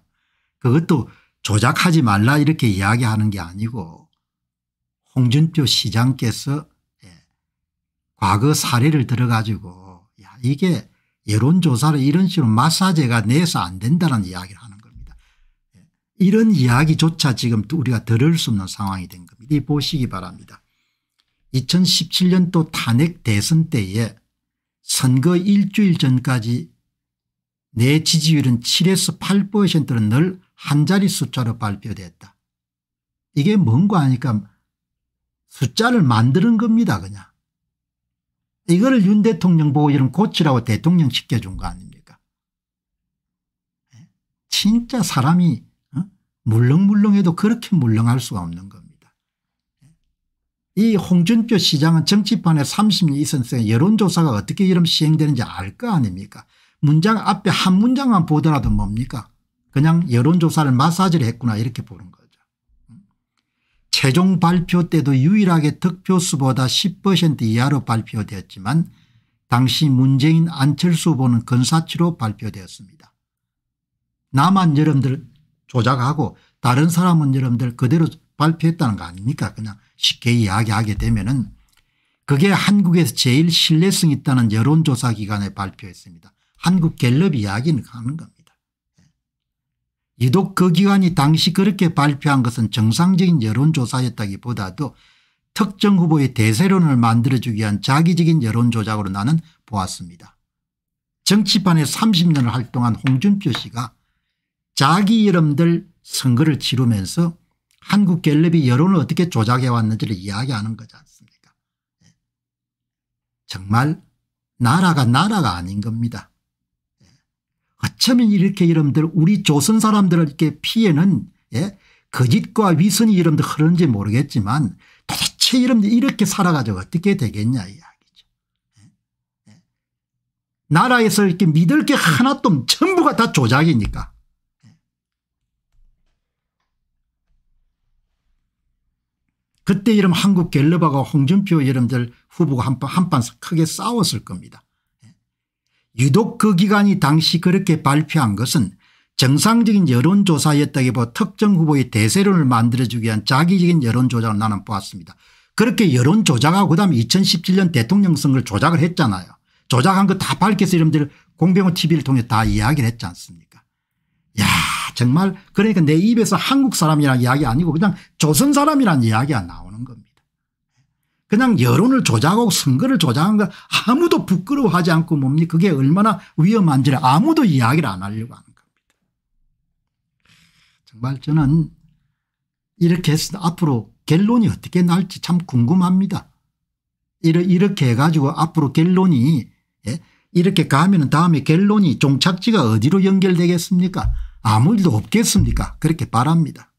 그것도 조작하지 말라 이렇게 이야기하는 게 아니고 홍준표 시장께서 예, 과거 사례를 들어가지고 야 이게 여론조사를 이런 식으로 마사제가 내서 안 된다는 이야기를 하는 겁니다. 예, 이런 이야기조차 지금 우리가 들을 수 없는 상황이 된 겁니다. 이 보시기 바랍니다. 2017년도 탄핵 대선 때에 선거 일주일 전까지 내 지지율은 7에서 8%는 늘 한자리 숫자로 발표됐다. 이게 뭔가 하니까 숫자를 만드는 겁니다 그냥. 이거를 윤 대통령 보고 이런 고치라고 대통령 시켜준 거 아닙니까 예? 진짜 사람이 어? 물렁물렁해도 그렇게 물렁할 수가 없는 겁니다. 이 홍준표 시장은 정치판에 30년 있었으니 여론조사가 어떻게 이런 시행되는지 알 거 아닙니까 문장 앞에 한 문장만 보더라도 뭡니까 그냥 여론조사를 마사지를 했구나 이렇게 보는 거죠. 최종 발표 때도 유일하게 득표수보다 10% 이하로 발표되었지만 당시 문재인 안철수 후보는 건사치로 발표되었습니다. 나만 여러분들 조작하고 다른 사람은 여러분들 그대로 발표했다는 거 아닙니까 그냥 쉽게 이야기하게 되면은 그게 한국에서 제일 신뢰성 있다는 여론조사기관에 발표했습니다. 한국갤럽 이야기는 하는 겁니다. 예. 유독 그 기관이 당시 그렇게 발표한 것은 정상적인 여론조사였다기보다도 특정 후보의 대세론을 만들어주기 위한 자기적인 여론조작으로 나는 보았습니다. 정치판에 30년을 활동한 홍준표 씨가 자기 이름들 선거를 치르면서 한국 갤럽이 여론을 어떻게 조작해 왔는지를 이야기하는 거지 않습니까 예. 정말 나라가 나라가 아닌 겁니다. 예. 어쩌면 이렇게 여러분들 우리 조선 사람들을 이렇게 피해는 예? 거짓과 위선이 여러분들 흐르는지 모르겠지만 도대체 여러분들 이렇게 살아가지고 어떻게 되겠냐 이야기죠. 예? 예? 나라에서 이렇게 믿을 게 하나도 전부가 다 조작이니까. 그때 이름 한국 갤러바가 홍준표 이름들 후보가 한판 한판 크게 싸웠을 겁니다. 예. 유독 그 기간이 당시 그렇게 발표한 것은 정상적인 여론조사였다기보 특정 후보의 대세론을 만들어주기 위한 자기적인 여론조작을 나는 보았습니다. 그렇게 여론조작하고 그다음에 2017년 대통령 선거를 조작을 했잖아요. 조작한 거 다 밝혀서 여러분들 공병호 tv를 통해 다 이야기를 했지 않습니까 야 정말 그러니까 내 입에서 한국 사람이라는 이야기 아니고 그냥 조선 사람이란 이야기가 나오는 겁니다. 그냥 여론을 조작하고 선거를 조작한 거 아무도 부끄러워하지 않고 뭡니까 그게 얼마나 위험한지를 아무도 이야기를 안 하려고 하는 겁니다. 정말 저는 이렇게 해서 앞으로 결론이 어떻게 날지 참 궁금합니다. 이렇게 해가지고 앞으로 결론이 예? 이렇게 가면 다음에 결론이 종착지가 어디로 연결되겠습니까 아무 일도 없겠습니까 그렇게 바랍니다.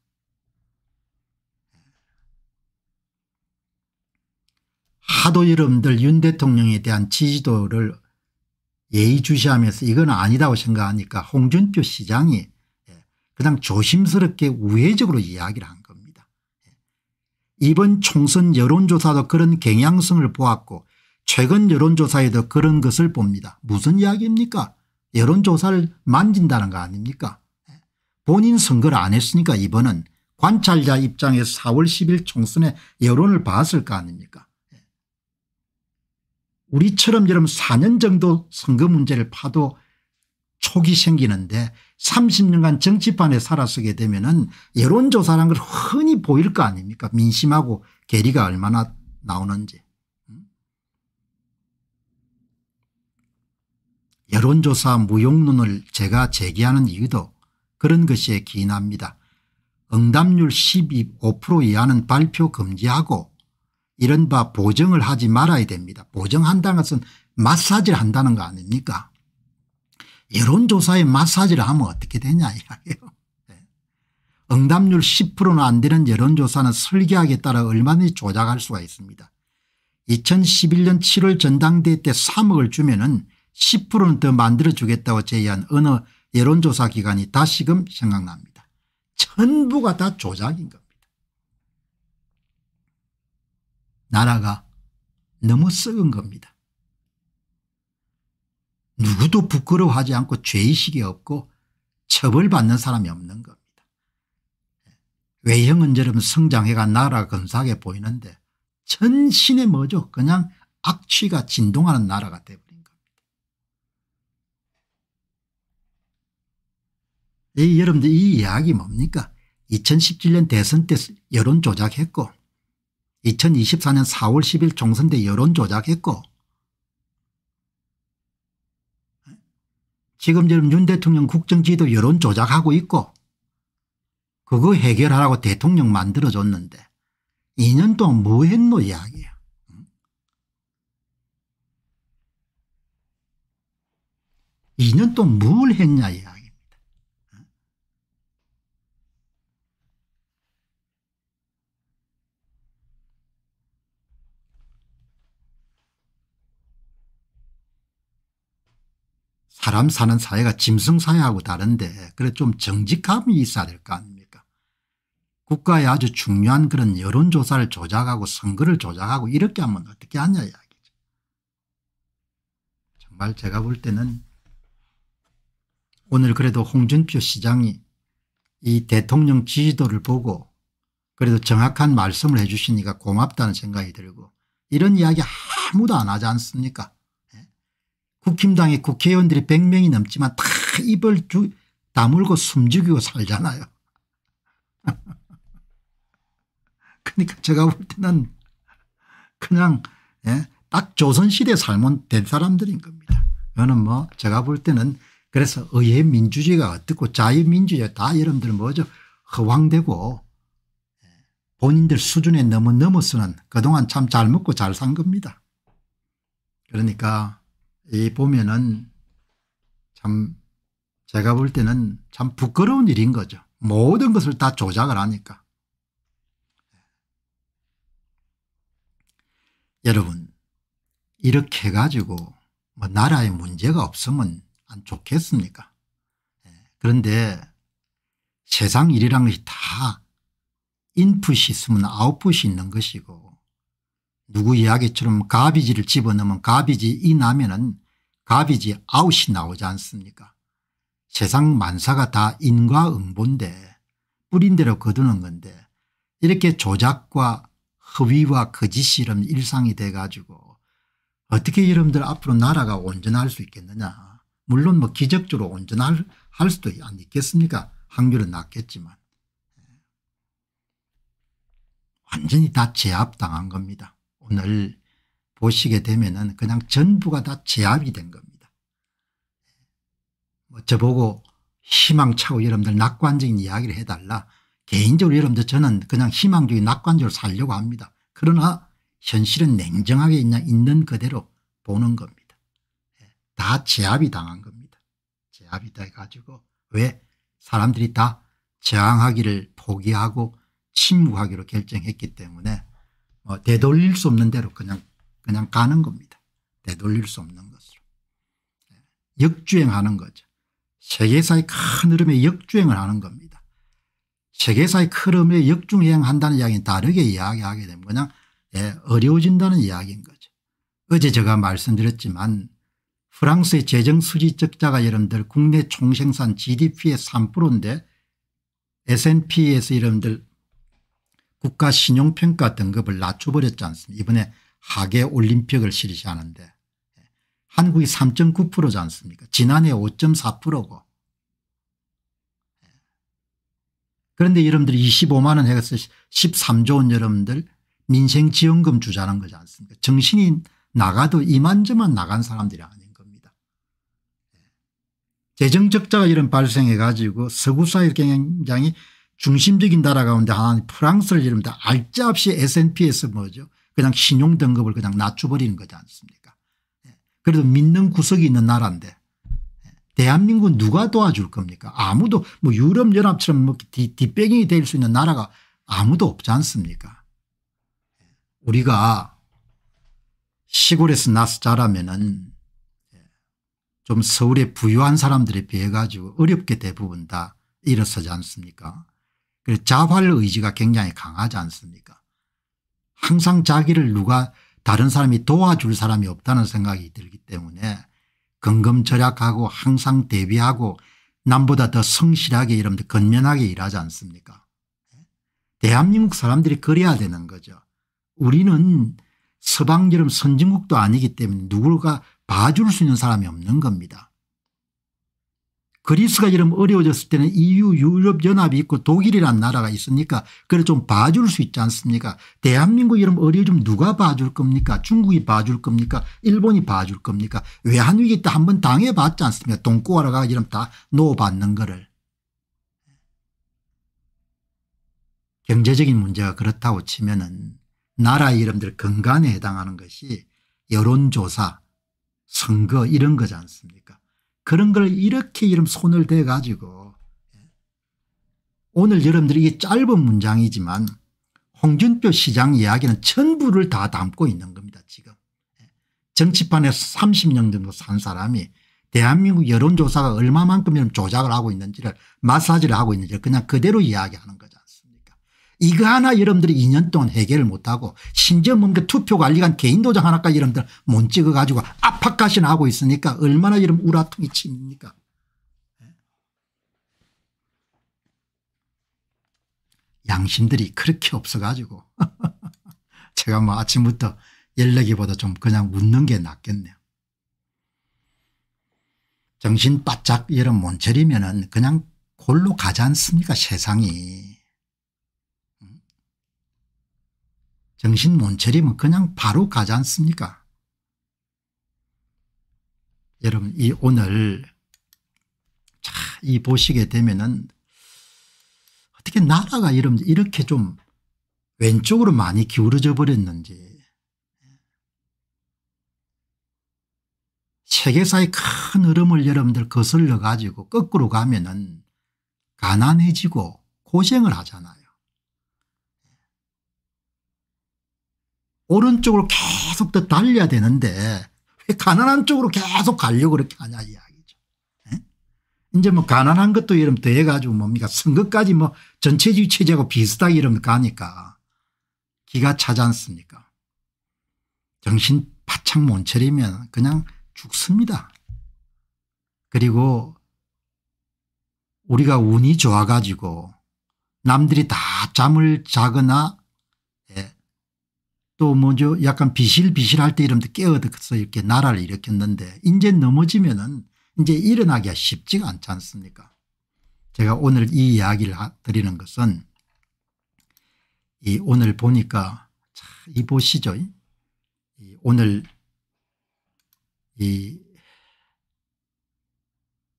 하도 여러분들 윤 대통령에 대한 지지도를 예의주시하면서 이건 아니다고 생각하니까 홍준표 시장이 예, 그냥 조심스럽게 우회적으로 이야기를 한 겁니다. 예. 이번 총선 여론조사도 그런 경향성을 보았고 최근 여론조사에도 그런 것을 봅니다. 무슨 이야기입니까? 여론조사를 만진다는 거 아닙니까? 본인 선거를 안 했으니까 이번은 관찰자 입장에 서 4월 10일 총선에 여론을 봤을 거 아닙니까 예. 우리처럼 이런 4년 정도 선거 문제를 파도 촉이 생기는데 30년간 정치판에 살아서게 되면 은 여론조사라는 걸 흔히 보일 거 아닙니까 민심하고 괴리가 얼마나 나오는지 음? 여론조사 무용론을 제가 제기하는 이유도 그런 것에 기인합니다. 응답률 12% 이하는 발표 금지하고 이른바 보정을 하지 말아야 됩니다. 보정한다는 것은 마사지를 한다는 거 아닙니까 여론조사에 마사지를 하면 어떻게 되냐 이야기예요. 네. 응답률 10%는 안 되는 여론조사는 설계학에 따라 얼마든지 조작할 수가 있습니다. 2011년 7월 전당대회 때 3억을 주면 은 10%는 더 만들어주겠다고 제의한 어느 여론조사 기관이 다시금 생각납니다. 전부가 다 조작인 겁니다. 나라가 너무 썩은 겁니다. 누구도 부끄러워하지 않고 죄의식이 없고 처벌받는 사람이 없는 겁니다. 외형은 저러면 성장해가 나라가 건사하게 보이는데 전신에 뭐죠 그냥 악취가 진동하는 나라가 되버니다 이, 네, 여러분들 이 이야기 뭡니까 2017년 대선 때 여론 조작했고 2024년 4월 10일 총선 때 여론 조작했고 지금 여러윤 대통령 국정지도 여론 조작하고 있고 그거 해결하라고 대통령 만들어줬는데 2년 동안 뭐 했노 이야기야. 2년 동안 뭘 했냐 이야 사람 사는 사회가 짐승사회하고 다른데 그래 좀 정직함이 있어야 될 거 아닙니까 국가의 아주 중요한 그런 여론조사를 조작하고 선거를 조작하고 이렇게 하면 어떻게 하냐 이야기죠. 정말 제가 볼 때는 오늘 그래도 홍준표 시장이 이 대통령 지지도를 보고 그래도 정확한 말씀을 해 주시니까 고맙다는 생각이 들고 이런 이야기 아무도 안 하지 않습니까 국힘당의 국회의원들이 100명이 넘지만 다 입을 주, 다물고 숨죽이고 살잖아요. 그러니까 제가 볼 때는 그냥 예, 딱 조선시대 삶은 된 사람들인 겁니다. 저는 뭐 제가 볼 때는 그래서 의회 민주주의가 어떻고 자유민주주의 다 여러분들 뭐죠 허황되고 예, 본인들 수준에 너무 넘어서는 그동안 참 잘 먹고 잘 산 겁니다. 그러니까 이 보면은 참 제가 볼 때는 참 부끄러운 일인 거죠. 모든 것을 다 조작을 하니까. 여러분 이렇게 해가지고 뭐 나라에 문제가 없으면 안 좋겠습니까 예, 그런데 세상 일이란 것이 다 인풋이 있으면 아웃풋이 있는 것이고 누구 이야기처럼 가비지를 집어넣으면 가비지 이 나면은 갑이지 아웃이 나오지 않습니까 세상 만사가 다 인과응보인데 뿌린 대로 거두는 건데 이렇게 조작과 허위와 거짓이 이런 일상이 돼가지고 어떻게 여러분들 앞으로 나라가 온전할 수 있겠느냐 물론 뭐 기적적으로 온전할 할 수도 안 있겠습니까 확률은 낮겠지만 완전히 다 제압당한 겁니다 오늘 보시게 되면은 그냥 전부가 다 제압이 된 겁니다. 뭐 저보고 희망차고 여러분들 낙관적인 이야기를 해달라. 개인적으로 여러분들 저는 그냥 희망적인 낙관적으로 살려고 합니다. 그러나 현실은 냉정하게 있는 그대로 보는 겁니다. 예, 다 제압이 당한 겁니다. 제압이 돼가지고 왜 사람들이 다 저항하기를 포기하고 침묵하기로 결정했기 때문에 뭐 되돌릴 수 없는 대로 그냥 그냥 가는 겁니다. 되돌릴 수 없는 것으로. 예. 역주행하는 거죠. 세계사의 큰 흐름에 역주행을 하는 겁니다. 세계사의 큰 흐름에 역주행한다는 이야기는 다르게 이야기하게 되면 그냥 예, 어려워진다는 이야기인 거죠. 어제 제가 말씀드렸지만 프랑스의 재정수지 적자가 여러분들 국내 총생산 gdp의 3%인데 S&P에서 여러분들 국가신용평가 등급을 낮춰버렸지 않습니까 이번에 하계 올림픽을 실시하는데 한국이 3.9%지 않습니까 지난해 5.4%고 그런데 여러분들이 25만 원 해서 13조 원 여러분들 민생지원금 주자는 거지 않습니까 정신이 나가도 이만저만 나간 사람들이 아닌 겁니다. 재정적자가 이런 발생해 가지고 서구 사회 굉장히 중심적인 나라 가운데 하나는 프랑스를 이름다 알짜 없이 S&P에서 뭐죠 그냥 신용등급을 그냥 낮춰버리는 거지 않습니까 예. 그래도 믿는 구석이 있는 나라인데 예. 대한민국 누가 도와줄 겁니까 아무도 뭐 유럽연합처럼 뭐 뒷배경이 될 수 있는 나라가 아무도 없지 않습니까 예. 우리가 시골에서 나서 자라면은 좀 서울의 부유한 사람들에 비해 가지고 어렵게 대부분 다 일어서지 않습니까 그래서 자활 의지가 굉장히 강하지 않습니까 항상 자기를 누가 다른 사람이 도와줄 사람이 없다는 생각이 들기 때문에 근검절약하고 항상 대비하고 남보다 더 성실하게 이런 근면하게 일하지 않습니까 대한민국 사람들이 그래야 되는 거죠. 우리는 서방처럼 선진국도 아니기 때문에 누구가 봐줄 수 있는 사람이 없는 겁니다. 그리스가 이런 어려워졌을 때는 EU 유럽연합이 있고 독일이란 나라가 있으니까 그걸 좀 봐줄 수 있지 않습니까 대한민국 이런 어려움 누가 봐줄 겁니까 중국이 봐줄 겁니까 일본이 봐줄 겁니까 외환위기 때 한번 당해봤지 않습니까 돈꼬아라 가 이런 다 놓아받는 거를 경제적인 문제가 그렇다고 치면은 나라 의 이름들 근간에 해당하는 것이 여론조사 선거 이런 거지 않습니까 그런 걸 이렇게 이름 손을 대 가지고 예. 오늘 여러분들이 이게 짧은 문장이지만 홍준표 시장 이야기는 전부를 다 담고 있는 겁니다 지금. 예. 정치판에서 30년 정도 산 사람이 대한민국 여론조사가 얼마만큼 조작을 하고 있는지를 마사지를 하고 있는지를 그냥 그대로 이야기하는 거죠. 이거 하나 여러분들이 2년 동안 해결을 못하고 심지어 뭔가 투표관리관 개인도장 하나까지 여러분들 못 찍어가지고 압박까지 나고 있으니까 얼마나 여러분 우라통이 칩니까 예? 양심들이 그렇게 없어가지고 제가 뭐 아침부터 열내기보다 좀 그냥 웃는 게 낫겠네요. 정신 바짝 여러분 못 차리면 그냥 골로 가지 않습니까 세상이. 정신 못 차리면 그냥 바로 가지 않습니까 여러분 이 오늘 자, 이 보시게 되면은 어떻게 나라가 이런 이렇게 좀 왼쪽으로 많이 기울어져 버렸는지 세계사의 큰 흐름을 여러분들 거슬러 가지고 거꾸로 가면은 가난해지고 고생을 하잖아요. 오른쪽으로 계속 더 달려야 되는데 왜 가난한 쪽으로 계속 가려고 그렇게 하냐 이야기죠. 에? 예? 이제 뭐 가난한 것도 이름 더해 가지고 뭐 뭡니까 선거까지 뭐 전체주의 체제하고 비슷하게 이러면 가니까 기가 차지 않습니까 정신 바짝 못 차리면 그냥 죽습니다. 그리고 우리가 운이 좋아가지고 남들이 다 잠을 자거나 또 뭐죠 약간 비실비실할 때 이러면 깨어서 들어 이렇게 나라를 일으켰는데 이제 넘어지면은 이제 일어나기가 쉽지가 않지 않습니까 제가 오늘 이 이야기를 드리는 것은 이 오늘 보니까 이 보시죠 이 오늘 이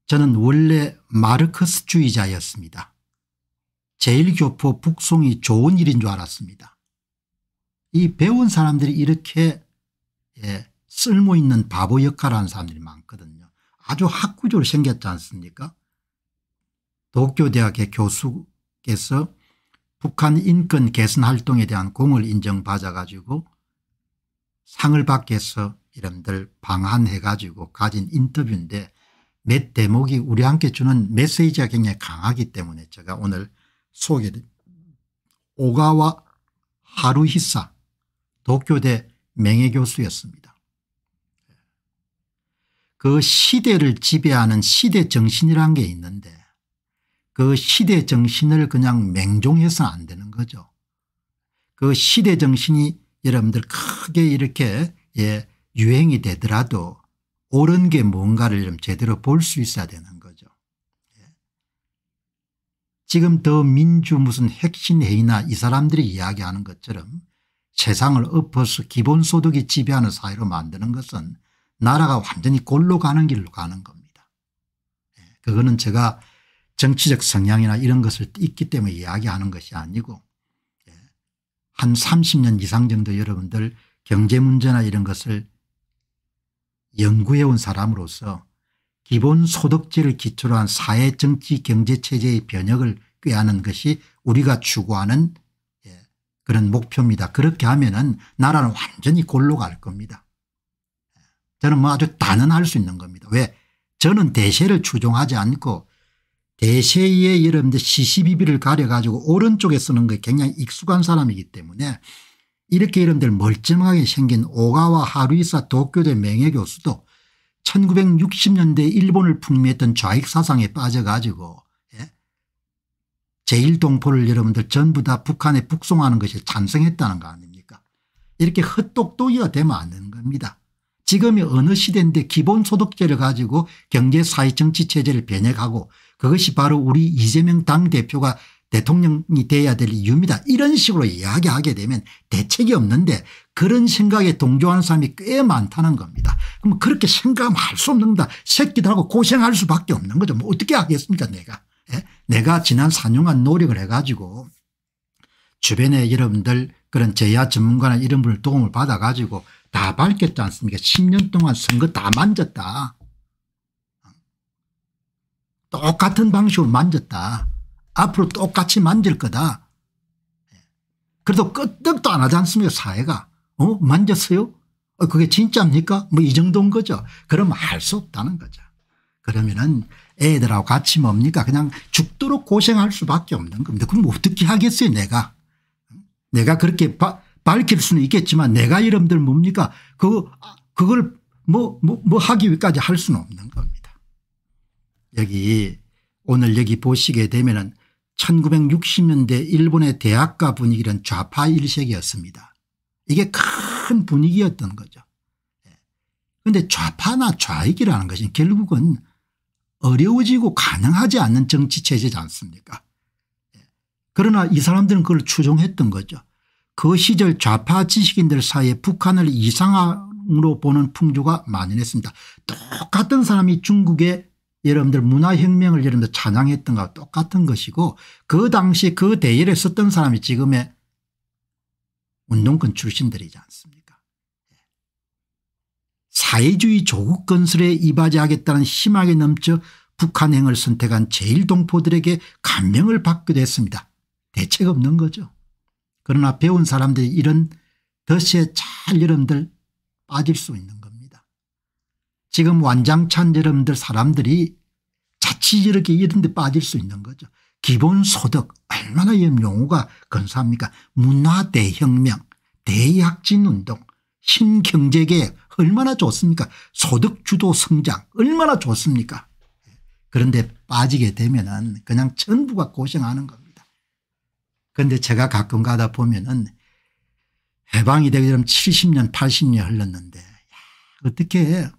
저는 원래 마르크스주의자였습니다. 제일교포 북송이 좋은 일인 줄 알았습니다. 이 배운 사람들이 이렇게 예, 쓸모있는 바보 역할하는 사람들이 많거든요. 아주 학구적으로 생겼지 않습니까 도쿄대학의 교수께서 북한 인권 개선 활동에 대한 공을 인정받아 가지고 상을 받게서 이름들 방한해 가지고 가진 인터뷰인데 몇 대목이 우리 함께 주는 메시지가 굉장히 강하기 때문에 제가 오늘 소개를 오가와 하루히사 도쿄대 맹해교수였습니다. 그 시대를 지배하는 시대 정신이란 게 있는데 그 시대 정신을 그냥 맹종해서 안 되는 거죠. 그 시대 정신이 여러분들 크게 이렇게 예, 유행이 되더라도 옳은 게 뭔가를 좀 제대로 볼 수 있어야 되는 거죠. 예. 지금 더 민주 무슨 핵심회의나 이 사람들이 이야기하는 것처럼 세상을 엎어서 기본소득이 지배하는 사회로 만드는 것은 나라가 완전히 골로 가는 길로 가는 겁니다. 예, 그거는 제가 정치적 성향이나 이런 것을 있기 때문에 이야기하는 것이 아니고 예, 한 30년 이상 정도 여러분들 경제 문제나 이런 것을 연구해온 사람으로서 기본소득제를 기초로 한 사회 정치 경제체제의 변혁을 꾀하는 것이 우리가 추구하는 그런 목표입니다. 그렇게 하면은 나라는 완전히 골로 갈 겁니다. 저는 뭐 아주 단언할 수 있는 겁니다. 왜? 저는 대세를 추종하지 않고 대세의 여러분들 시시비비를 가려가지고 오른쪽에 쓰는 게 굉장히 익숙한 사람이기 때문에 이렇게 여러분들 멀쩡하게 생긴 오가와 하루이사 도쿄대 명예교수도 1960년대 일본을 풍미했던 좌익 사상에 빠져가지고 제1동포를 여러분들 전부 다 북한에 북송하는 것이 찬성했다는 거 아닙니까 이렇게 헛똑똑이가 되면 안 되는 겁니다. 지금이 어느 시대인데 기본소득제를 가지고 경제사회정치체제를 변혁하고 그것이 바로 우리 이재명 당대표가 대통령이 돼야 될 이유입니다. 이런 식으로 이야기하게 되면 대책이 없는데 그런 생각에 동조하는 사람이 꽤 많다는 겁니다. 그럼 그렇게 생각하면 할 수 없는다. 새끼들하고 고생할 수밖에 없는 거죠. 뭐 어떻게 하겠습니까 내가. 내가 지난 4년간 노력을 해가지고 주변에 여러분들 그런 제야 전문가나 이런 분을 도움을 받아가지고 다 밝혔지 않습니까 10년 동안 선거 다 만졌다. 똑같은 방식으로 만졌다. 앞으로 똑같이 만질 거다. 그래도 끄떡도 안 하지 않습니까 사회가. 어 만졌어요? 어, 그게 진짜입니까? 뭐 이 정도인 거죠. 그럼 할 수 없다는 거죠. 그러면은 애들하고 같이 뭡니까 그냥 죽도록 고생할 수밖에 없는 겁니다. 그럼 어떻게 하겠어요 내가. 내가 그렇게 바, 밝힐 수는 있겠지만 내가 여러들 뭡니까 그 그걸 뭐, 뭐, 뭐 하기 위까지 할 수는 없는 겁니다. 여기 오늘 여기 보시게 되면은 1960년대 일본의 대학가 분위기는 좌파 일색이었습니다. 이게 큰 분위기였던 거죠. 그런데 예. 좌파나 좌익이라는 것은 결국은 어려워지고 가능하지 않는 정치체제지 않습니까 그러나 이 사람들은 그걸 추종했던 거죠. 그 시절 좌파 지식인들 사이에 북한을 이상으로 보는 풍조가 만연했습니다. 똑같은 사람이 중국의 여러분들 문화혁명을 여러분들 찬양했던 것과 똑같은 것이고 그 당시 그 대열에 섰던 사람이 지금의 운동권 출신들이지 않습니까 사회주의 조국 건설에 이바지하겠다는 심하게 넘쳐 북한행을 선택한 제1동포들에게 감명을 받기도 했습니다. 대책 없는 거죠. 그러나 배운 사람들이 이런 덫에 잘 여러분들 빠질 수 있는 겁니다. 지금 완장찬 여러분들 사람들이 자칫 이렇게 이런 데 빠질 수 있는 거죠. 기본소득 얼마나 용어가 건사합니까 문화대혁명 대약진운동 신경제계혁 얼마나 좋습니까 소득 주도 성장 얼마나 좋습니까 그런데 빠지게 되면 은 그냥 전부가 고생하는 겁니다. 그런데 제가 가끔 가다 보면 은 해방이 되기 전 70년 80년 흘렀는데 야, 어떻게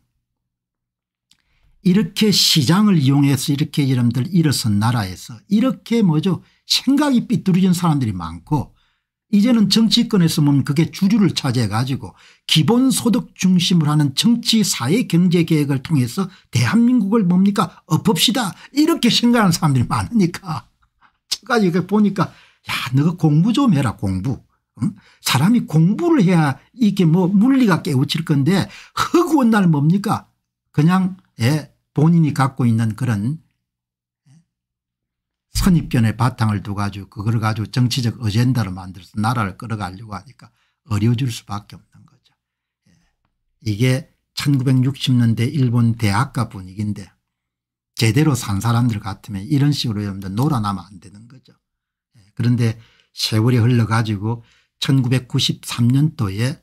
이렇게 시장을 이용해서 이렇게 여러분들 일어선 나라에서 이렇게 뭐죠 생각이 삐뚤어진 사람들이 많고 이제는 정치권에서 보면 그게 주류를 차지해 가지고 기본소득 중심으로 하는 정치 사회 경제 계획을 통해서 대한민국을 뭡니까 엎읍시다 이렇게 생각하는 사람들이 많으니까 제가 이렇게 보니까 야 너가 공부 좀 해라 공부 응? 사람이 공부를 해야 이게 뭐 물리가 깨우칠 건데 허구한 날 뭡니까 그냥 예 본인이 갖고 있는 그런 선입견의 바탕을 두가지고 그걸 가지고 정치적 어젠다를 만들어서 나라를 끌어가려고 하니까 어려워질 수밖에 없는 거죠. 예. 이게 1960년대 일본 대학가 분위기인데 제대로 산 사람들 같으면 이런 식으로 여러분들 놀아나면 안 되는 거죠. 예. 그런데 세월이 흘러가지고 1993년도에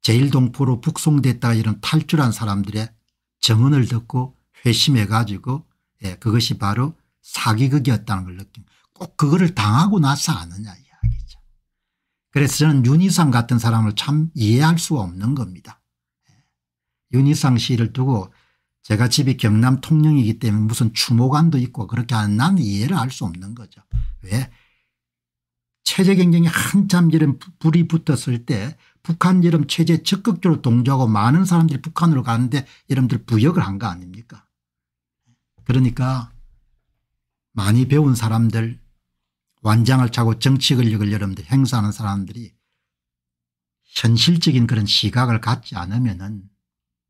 제일동포로 북송됐다가 이런 탈출한 사람들의 정언을 듣고 회심해 가지고 예. 그것이 바로 사기극이었다는 걸 느낀 꼭 그거를 당하고 나서 아느냐 이야기죠. 그래서 저는 윤희상 같은 사람을 참 이해할 수 없는 겁니다. 예. 윤희상 씨를 두고 제가 집이 경남 통영이기 때문에 무슨 추모관도 있고 그렇게 하는 난 이해를 할 수 없는 거죠. 왜? 체제 경쟁이 한참 이런 불이 붙었을 때 북한 여름 체제 적극적으로 동조하고 많은 사람들이 북한으로 가는데 여러분들 부역을 한 거 아닙니까? 그러니까 많이 배운 사람들 완장을 차고 정치 권력을 여러분들 행사하는 사람들이 현실적인 그런 시각을 갖지 않으면 은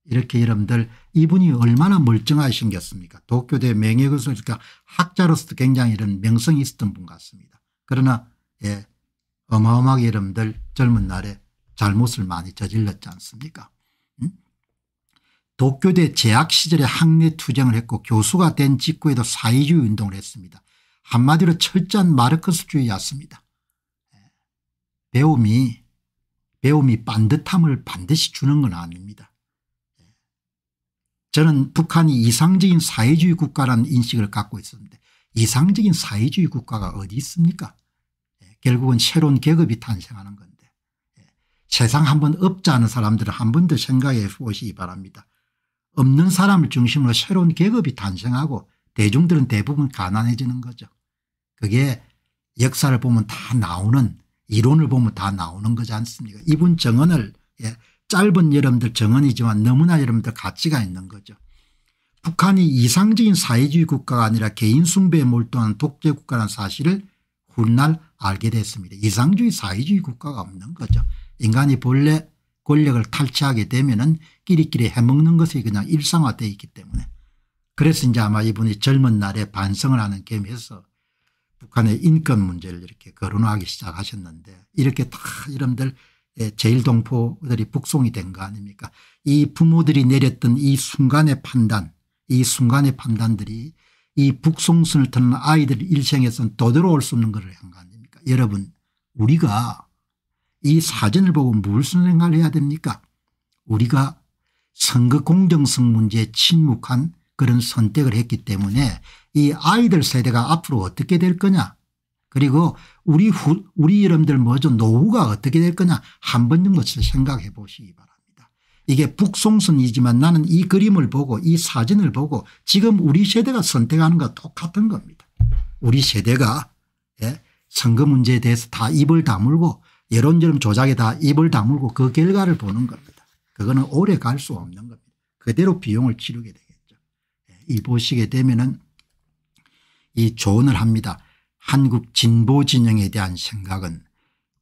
이렇게 여러분들 이분이 얼마나 멀쩡하신겠습니까 도쿄대 명예교수니까 그러니까 학자로서도 굉장히 이런 명성이 있었던 분 같습니다. 그러나 예, 어마어마하게 여러분들 젊은 날에 잘못을 많이 저질렀지 않습니까 도쿄대 재학 시절에 학내 투쟁을 했고 교수가 된 직후에도 사회주의 운동을 했습니다. 한마디로 철저한 마르크스주의였습니다. 배움이 배움이 반듯함을 반드시 주는 건 아닙니다. 저는 북한이 이상적인 사회주의 국가라는 인식을 갖고 있었는데 이상적인 사회주의 국가가 어디 있습니까 결국은 새로운 계급이 탄생하는 건데 세상 한 번 없지 않은 사람들은 한 번 더 생각해 보시기 바랍니다. 없는 사람을 중심으로 새로운 계급이 탄생하고 대중들은 대부분 가난해지는 거죠. 그게 역사를 보면 다 나오는 이론을 보면 다 나오는 거지 않습니까 이분 정언을 예, 짧은 여러분들 정언이지만 너무나 여러분들 가치가 있는 거죠. 북한이 이상적인 사회주의 국가가 아니라 개인 숭배에 몰두한 독재 국가라는 사실을 훗날 알게 됐습니다. 이상주의 사회주의 국가가 없는 거죠. 인간이 본래 권력을 탈취하게 되면은 끼리끼리 해먹는 것이 그냥 일상화되어 있기 때문에 그래서 이제 아마 이분이 젊은 날에 반성을 하는 겸해서 북한의 인권 문제를 이렇게 거론하기 시작하셨는데 이렇게 다 이름들 예, 제일동포들이 북송이 된 거 아닙니까 이 부모들이 내렸던 이 순간의 판단 이 순간의 판단들이 이 북송순을 타는 아이들 일생에선 도들어올수 없는 것을 한거 아닙니까 여러분 우리가 이 사진을 보고 무슨 생각을 해야 됩니까 우리가 선거 공정성 문제에 침묵한 그런 선택을 했기 때문에 이 아이들 세대가 앞으로 어떻게 될 거냐 그리고 우리 후, 우리 이름들 먼저 노후가 어떻게 될 거냐 한번 정도 생각해 보시기 바랍니다. 이게 북송선이지만 나는 이 그림을 보고 이 사진을 보고 지금 우리 세대가 선택하는 것 똑같은 겁니다. 우리 세대가 예? 선거 문제에 대해서 다 입을 다물고 여론조정 조작에 다 입을 다물고 그 결과를 보는 겁니다. 그거는 오래 갈 수 없는 겁니다. 그대로 비용을 치르게 되겠죠. 예, 이 보시게 되면은 이 조언을 합니다. 한국 진보 진영에 대한 생각은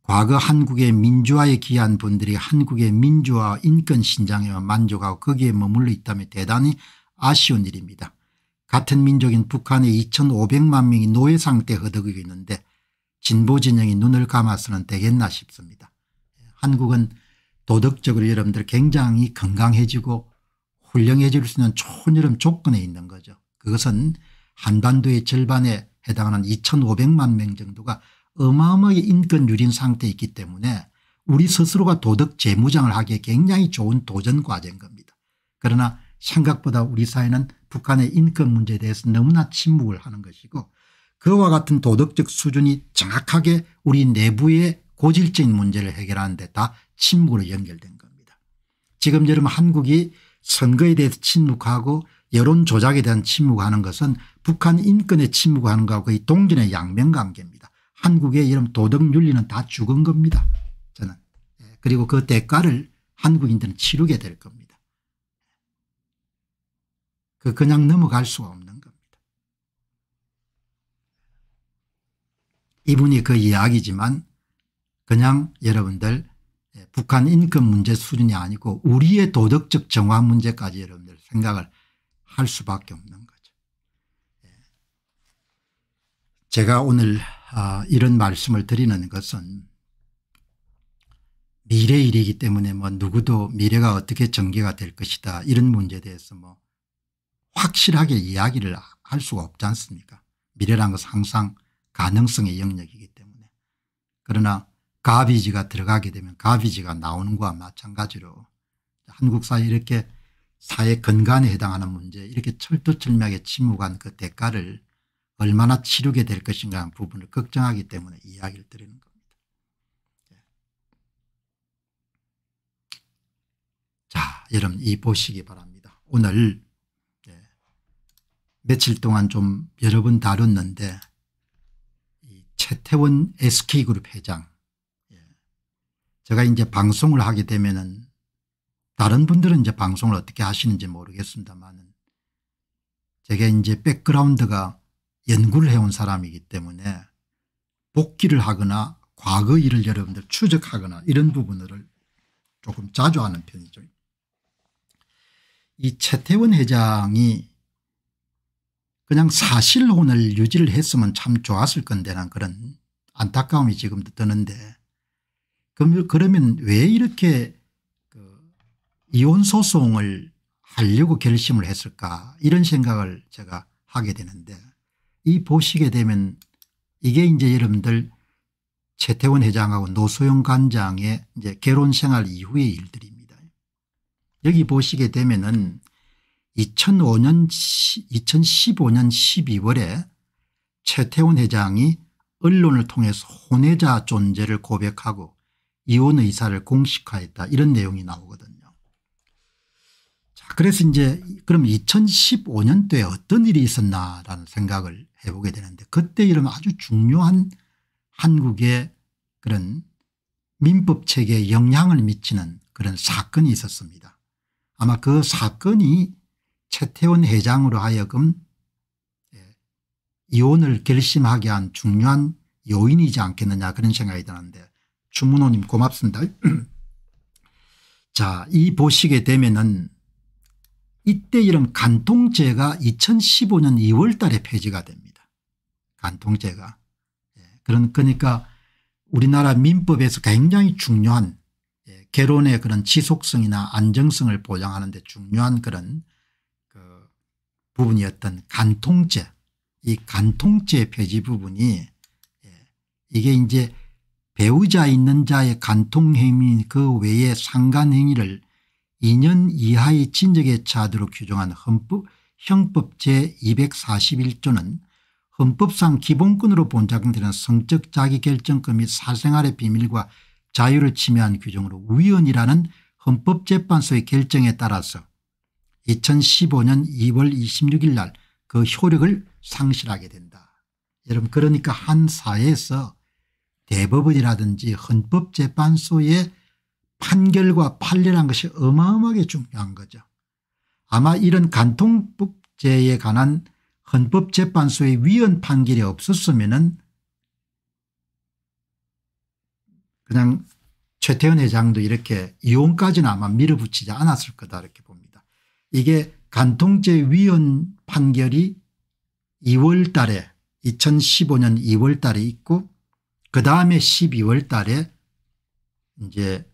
과거 한국의 민주화에 기한 분들이 한국의 민주화 인권 신장에만 만족하고 거기에 머물러 있다면 대단히 아쉬운 일입니다. 같은 민족인 북한의 2500만 명이 노예 상태 허덕이고 있는데 진보 진영이 눈을 감아서는 되겠나 싶습니다. 한국은 도덕적으로 여러분들 굉장히 건강해지고 훌륭해질 수 있는 좋은 여름 조건에 있는 거죠. 그것은 한반도의 절반에 해당하는 2500만 명 정도가 어마어마하게 인권 유린 상태에 있기 때문에 우리 스스로가 도덕 재무장을 하기에 굉장히 좋은 도전 과제인 겁니다. 그러나 생각보다 우리 사회는 북한의 인권 문제에 대해서 너무나 침묵을 하는 것이고 그와 같은 도덕적 수준이 정확하게 우리 내부의 고질적인 문제를 해결하는 데다 침묵으로 연결된 겁니다. 지금 여러분 한국이 선거에 대해서 침묵하고 여론 조작에 대한 침묵하는 것은 북한 인권에 침묵하는 것과 거의 동전의 양면관계입니다. 한국의 이런 도덕 윤리는 다 죽은 겁니다. 저는. 예, 그리고 그 대가를 한국인들은 치르게 될 겁니다. 그 그냥 넘어갈 수가 없는 이분이 그 이야기지만 그냥 여러분들 예, 북한 인권 문제 수준이 아니고 우리의 도덕적 정화 문제까지 여러분들 생각을 할 수밖에 없는 거죠. 예. 제가 오늘 아, 이런 말씀을 드리는 것은 미래 일이기 때문에 뭐 누구도 미래가 어떻게 전개가 될 것이다 이런 문제에 대해서 뭐 확실하게 이야기를 할 수가 없지 않습니까 미래라는 것은 항상 가능성의 영역이기 때문에 그러나 가비지가 들어가게 되면 가비지가 나오는 것과 마찬가지로 한국 사회 이렇게 사회 건강에 해당하는 문제 이렇게 철두철미하게 침묵한 그 대가를 얼마나 치르게 될 것인가 하는 부분을 걱정하기 때문에 이야기를 드리는 겁니다. 예. 자 여러분 이 보시기 바랍니다. 오늘 예, 며칠 동안 좀 여러 번 다뤘는데 최태원 SK그룹 회장 예. 제가 이제 방송을 하게 되면은 다른 분들은 이제 방송을 어떻게 하시는지 모르겠습니다만 제가 이제 백그라운드가 연구를 해온 사람이기 때문에 복귀를 하거나 과거 일을 여러분들 추적하거나 이런 부분을 조금 자주 하는 편이죠. 이 최태원 회장이 그냥 사실혼을 유지를 했으면 참 좋았을 건데난 그런 안타까움이 지금도 드는데 그러면 왜 이렇게 그 이혼 소송을 하려고 결심을 했을까 이런 생각을 제가 하게 되는데 이 보시게 되면 이게 이제 여러분들 최태원 회장하고 노소영 관장의 이제 결혼 생활 이후의 일들입니다. 여기 보시게 되면은 2005년 2015년 12월에 최태원 회장이 언론을 통해서 혼외자 존재를 고백하고 이혼 의사를 공식화했다 이런 내용이 나오거든요. 자 그래서 이제 그럼 2015년도에 어떤 일이 있었나라는 생각을 해보게 되는데 그때 이런 아주 중요한 한국의 그런 민법 체계에 영향을 미치는 그런 사건이 있었습니다. 아마 그 사건이 최태원 회장으로 하여금 예, 이혼을 결심하게 한 중요한 요인이지 않겠느냐 그런 생각이 드는데 주문호님 고맙습니다. 자, 이 보시게 되면은 이때 이런 간통죄가 2015년 2월 달에 폐지가 됩니다. 간통죄가. 예, 그런, 그러니까 우리나라 민법에서 굉장히 중요한 예, 결혼의 그런 지속성이나 안정성을 보장하는 데 중요한 그런 부분이었던 간통죄 이 간통죄 폐지 부분이 예, 이게 이제 배우자 있는 자의 간통행위 그 외에 상간행위를 2년 이하의 징역에 처하도록 규정한 헌법 형법 제241조는 헌법상 기본권으로 본작용되는 성적 자기결정권 및 사생활의 비밀과 자유를 침해한 규정으로 위헌이라는 헌법재판소의 결정에 따라서 2015년 2월 26일 날 그 효력을 상실하게 된다. 여러분 그러니까 한 사회에서 대법원이라든지 헌법재판소의 판결과 판례란 것이 어마어마하게 중요한 거죠. 아마 이런 간통법제에 관한 헌법재판소의 위헌 판결이 없었으면 은 그냥 최태원 회장도 이렇게 이혼까지는 아마 밀어붙이지 않았을 거다 이렇게 봅니다. 이게 간통죄위원 판결이 2월 달에 2015년 2월 달에 있고 그 다음에 12월 달에 이제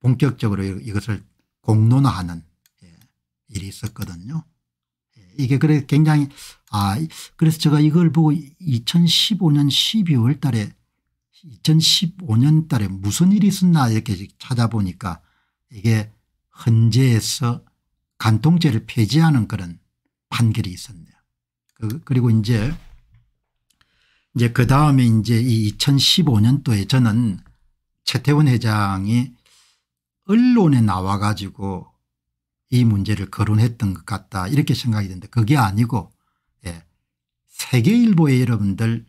본격적으로 이것을 공론화하는 예, 일이 있었거든요. 예, 이게 그래 굉장히 아 그래서 제가 이걸 보고 2015년 12월 달에 2015년 달에 무슨 일이 있었나 이렇게 찾아보니까 이게 헌재에서 간통죄를 폐지하는 그런 판결이 있었네요. 그, 그리고 이제 이제 그 다음에 이제 이 2015년도에 저는 최태원 회장이 언론에 나와 가지고 이 문제를 거론했던 것 같다 이렇게 생각이 드는데 그게 아니고 예. 세계일보에 여러분들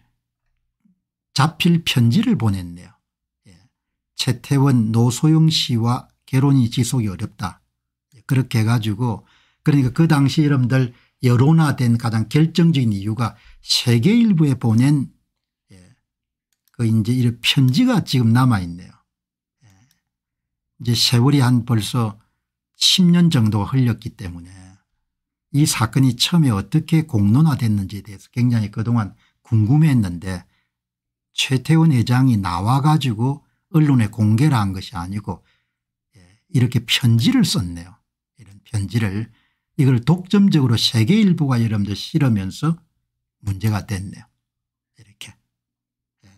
자필 편지를 보냈네요. 예. 최태원 노소영 씨와 결혼이 지속이 어렵다. 그렇게 해가지고 그러니까 그 당시 여러분들 여론화된 가장 결정적인 이유가 세계일보에 보낸 예. 그 이제 이런 편지가 지금 남아있네요. 예. 이제 세월이 한 벌써 10년 정도가 흘렸기 때문에 이 사건이 처음에 어떻게 공론화됐는지에 대해서 굉장히 그동안 궁금했는데 최태원 회장이 나와 가지고 언론에 공개를 한 것이 아니고 예. 이렇게 편지를 썼네요. 편지를 이걸 독점적으로 세계일보가 여러분들 실으면서 문제가 됐네요. 이렇게. 예.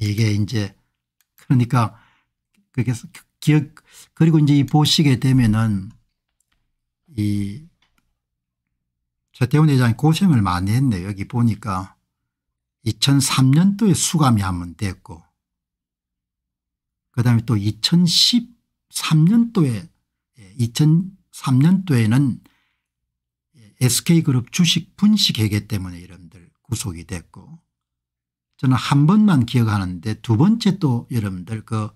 이게 이제 그러니까 그래서 그 기억 그리고 이제 이 보시게 되면은 이 최태원 회장이 고생을 많이 했네요. 여기 보니까 2003년도에 수감이 한 번 됐고 그다음에 또 2013년도에 2003년도에는 SK그룹 주식 분식회계 때문에 여러분들 구속이 됐고 저는 한 번만 기억하는데 두 번째 또 여러분들 그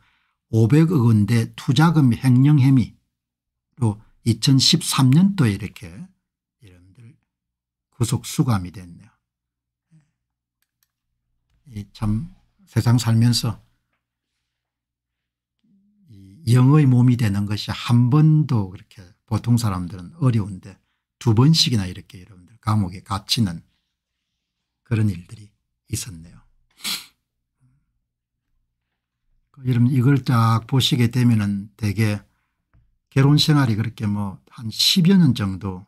500억 원대 투자금 횡령 혐의로 2013년도에 이렇게 여러분들 구속 수감이 됐네요. 참 세상 살면서 영의 몸이 되는 것이 한 번도 그렇게 보통 사람들은 어려운데 두 번씩이나 이렇게 여러분들 감옥에 갇히는 그런 일들이 있었네요. 그 여러분 이걸 딱 보시게 되면은 대개 결혼 생활이 그렇게 뭐 한 10여 년 정도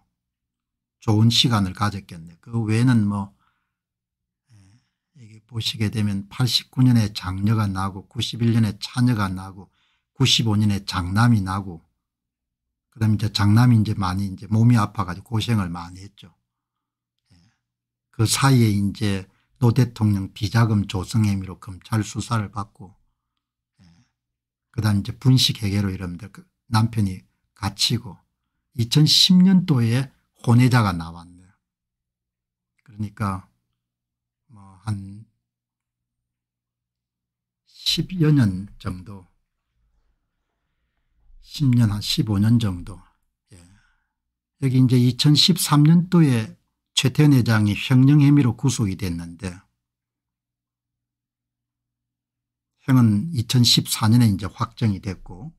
좋은 시간을 가졌겠네요. 그 외에는 뭐 예, 보시게 되면 89년에 장녀가 나고 91년에 차녀가 나고 95년에 장남이 나고 그다음 이제 장남이 이제 많이 이제 몸이 아파가지고 고생을 많이 했죠. 예. 그 사이에 이제 노 대통령 비자금 조성 혐의로 검찰 수사를 받고 예. 그다음 이제 분식 해계로 이러면그 남편이 갇히고 2010년도에 혼외자가 나왔네요. 그러니까 뭐 한 10여 년 정도 10년 한 15년 정도 예. 여기 이제 2013년도에 최태현 회장이 횡령 혐의로 구속이 됐는데 형은 2014년에 이제 확정이 됐고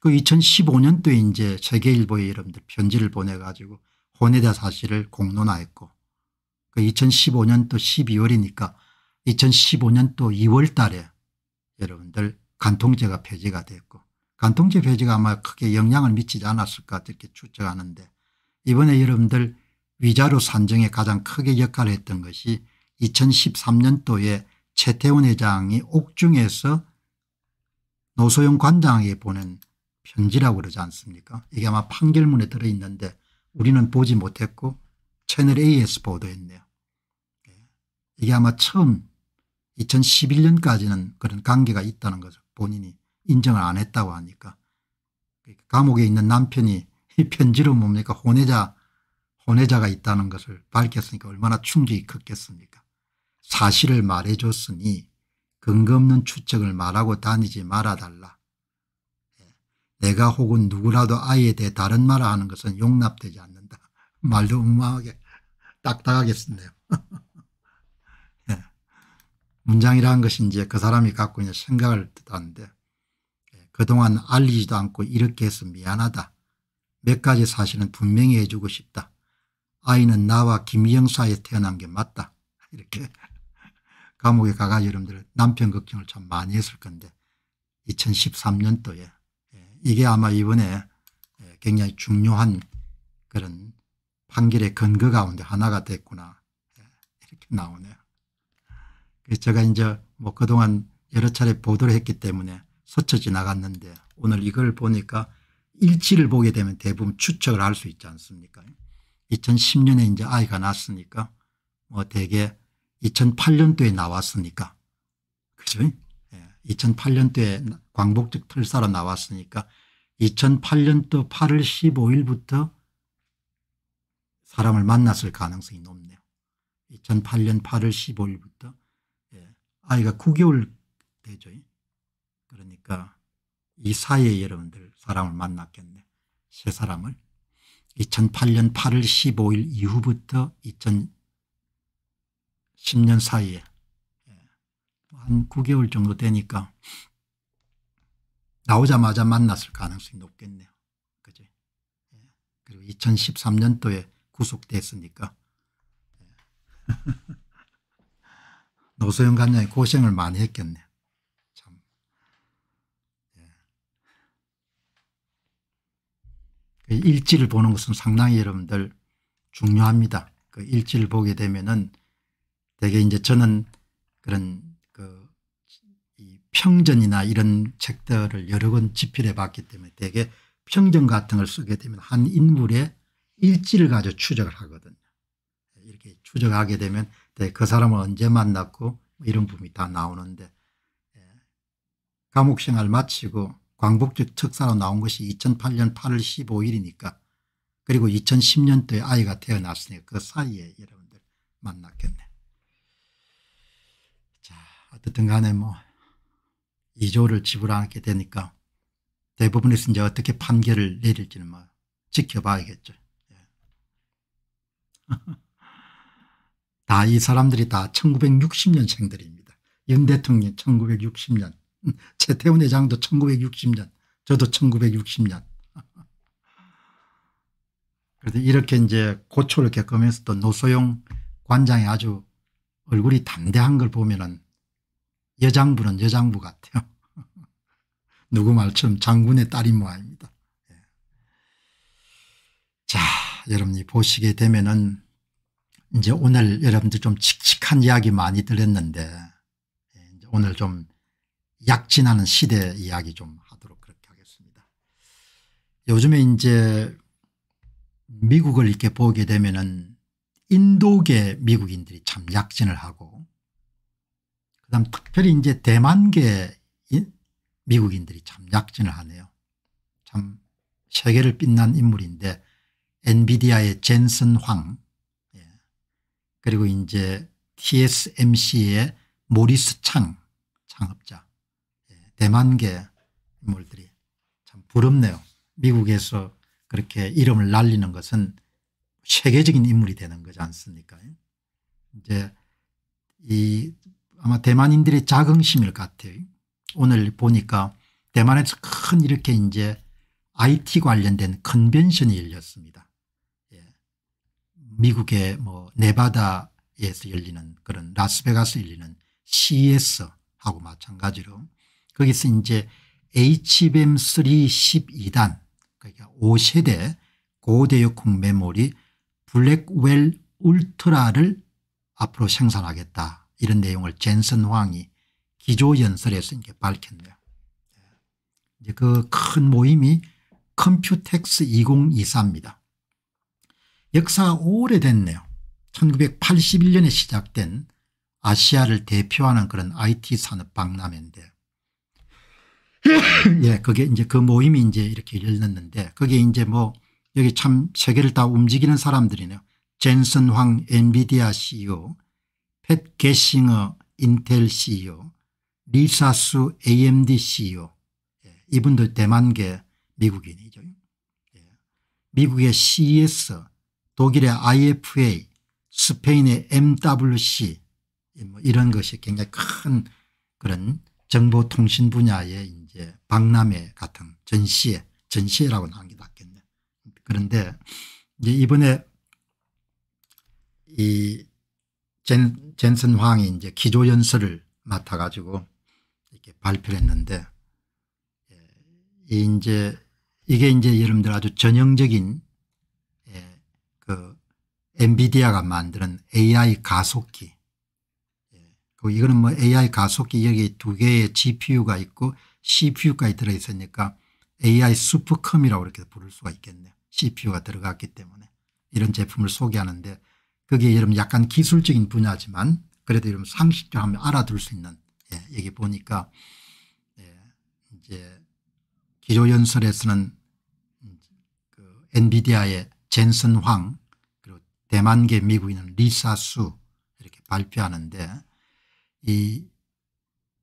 그 2015년도에 이제 세계일보에 여러분들 편지를 보내가지고 혼외자 사실을 공론화했고 그 2015년도 12월이니까 2015년도 2월 달에 여러분들 간통죄가 폐지가 됐고 간통죄 폐지가 아마 크게 영향을 미치지 않았을까 이렇게 추측하는데 이번에 여러분들 위자료 산정에 가장 크게 역할을 했던 것이 2013년도에 최태원 회장이 옥중에서 노소영 관장에게 보낸 편지라고 그러지 않습니까 이게 아마 판결문에 들어있는데 우리는 보지 못했고 채널A에서 보도했네요. 예. 이게 아마 처음 2011년까지는 그런 관계가 있다는 거죠. 본인이 인정을 안 했다고 하니까 감옥에 있는 남편이 편지로 뭡니까 혼외자 혼외자가 있다는 것을 밝혔으니까 얼마나 충격이 컸겠습니까 사실을 말해줬으니 근거 없는 추측을 말하고 다니지 말아달라 예. 내가 혹은 누구라도 아이에 대해 다른 말을 하는 것은 용납되지 않는다 말도 음하게 딱딱하게 쓴네요 문장이라는 것이 이제 그 사람이 갖고 있는 생각을 뜻하는데 예, 그동안 알리지도 않고 이렇게 해서 미안하다. 몇 가지 사실은 분명히 해주고 싶다. 아이는 나와 김희영 사이에 태어난 게 맞다. 이렇게 감옥에 가가지고 여러분들 남편 걱정을 참 많이 했을 건데 2013년도에 예, 이게 아마 이번에 예, 굉장히 중요한 그런 판결의 근거 가운데 하나가 됐구나 이렇게 나오네요. 그 제가 이제 뭐 그동안 여러 차례 보도를 했기 때문에 스쳐 지나갔는데 오늘 이걸 보니까 일치를 보게 되면 대부분 추측을 할 수 있지 않습니까 2010년에 이제 아이가 났으니까 뭐 대개 2008년도에 나왔으니까 그죠? 2008년도에 예. 광복적 틀사로 나왔으니까 2008년도 8월 15일부터 사람을 만났을 가능성이 높네요. 2008년 8월 15일부터 아이가 9개월 되죠. 그러니까 이 사이에 여러분들 사람을 만났겠네. 세 사람을. 2008년 8월 15일 이후부터 2010년 사이에 예, 한 9개월 정도 되니까 나오자마자 만났을 가능성이 높겠네요. 그죠? 예. 그리고 2013년도에 구속됐으니까. 예. 노소영 관장이 고생을 많이 했겠네요. 참. 예. 그 일지를 보는 것은 상당히 여러분들 중요합니다. 그 일지를 보게 되면은 되게 이제 저는 그런 그 평전이나 이런 책들을 여러 권 집필해 봤기 때문에 되게 평전 같은 걸 쓰게 되면 한 인물의 일지를 가지고 추적을 하거든요. 이렇게 추적하게 되면 때그 네, 사람을 언제 만났고 뭐 이런 부분이 다 나오는데 예. 감옥 생활 마치고 광복적 특사로 나온 것이 2008년 8월 15일이니까 그리고 2010년도에 아이가 태어났으니까 그 사이에 여러분들 만났겠네. 자, 어쨌든 간에 뭐 2조를 지불하게 되니까 대부분에서 이제 어떻게 판결을 내릴지는 뭐 지켜봐야겠죠. 예. 다이 사람들이 다 1960년생들입니다. 윤 대통령 1960년 최태원 회장도 1960년 저도 1960년 그래서 이렇게 이제 고초를 겪으면서도 노소영 관장이 아주 얼굴이 담대한 걸 보면은 여장부는 여장부 같아요. 누구 말처럼 장군의 딸인 모양입니다. 예. 자, 여러분이 보시게 되면은 이제 오늘 여러분들 좀 칙칙한 이야기 많이 들었는데 예, 오늘 좀 약진하는 시대 이야기 좀 하도록 그렇게 하겠습니다. 요즘에 이제 미국을 이렇게 보게 되면은 인도계 미국인들이 참 약진을 하고 그다음 특별히 이제 대만계 미국인들이 참 약진을 하네요. 참 세계를 빛난 인물인데 엔비디아의 젠슨 황 그리고 이제 TSMC의 모리스 창 창업자 예, 대만계 인물들이 참 부럽네요. 미국에서 그렇게 이름을 날리는 것은 세계적인 인물이 되는 거지 않습니까 이제 이 아마 대만인들의 자긍심일 것 같아요. 오늘 보니까 대만에서 큰 이렇게 이제 IT 관련된 컨벤션이 열렸습니다. 미국의 뭐 네바다에서 열리는 그런 라스베가스 열리는 CS하고 마찬가지로 거기서 이제 HBM3 12단 그러니까 5세대 고대역학 메모리 블랙웰 울트라를 앞으로 생산하겠다 이런 내용을 젠슨 황이 기조연설에서 이제 밝혔네요. 이제 그 큰 모임이 컴퓨텍스 2 0 2 3입니다 역사가 오래됐네요. 1981년에 시작된 아시아를 대표하는 그런 IT 산업 박람회인데 예, 그게 이제 그 모임이 이제 이렇게 열렸는데 그게 이제 뭐 여기 참 세계를 다 움직이는 사람들이네요. 젠슨 황 엔비디아 CEO, 팻 게싱어 인텔 CEO, 리사수 AMD CEO 예, 이분들 대만계 미국인이죠. 예. 미국의 CES 독일의 IFA 스페인의 MWC 뭐 이런 것이 굉장히 큰 그런 정보통신 분야의 이제 박람회 같은 전시회 전시회라고 나온 게 낫겠네 그런데 이제 이번에 이 젠, 젠슨 황이 이제 기조연설을 맡아 가지고 이렇게 발표를 했는데 예, 이제 이게 이제 여러분들 아주 전형적인 그 엔비디아가 만드는 AI 가속기. 그 이거는 뭐 AI 가속기 여기 두 개의 GPU가 있고 CPU까지 들어있으니까 AI 수프컴이라고 이렇게 부를 수가 있겠네요. CPU가 들어갔기 때문에 이런 제품을 소개하는데 그게 여러분 약간 기술적인 분야지만 그래도 여러분 상식적으로 하면 알아둘 수 있는 예, 여기 보니까 예, 이제 기조연설에서는 그 엔비디아의 젠슨 황 그리고 대만계 미국인은 리사 수 이렇게 발표하는데 이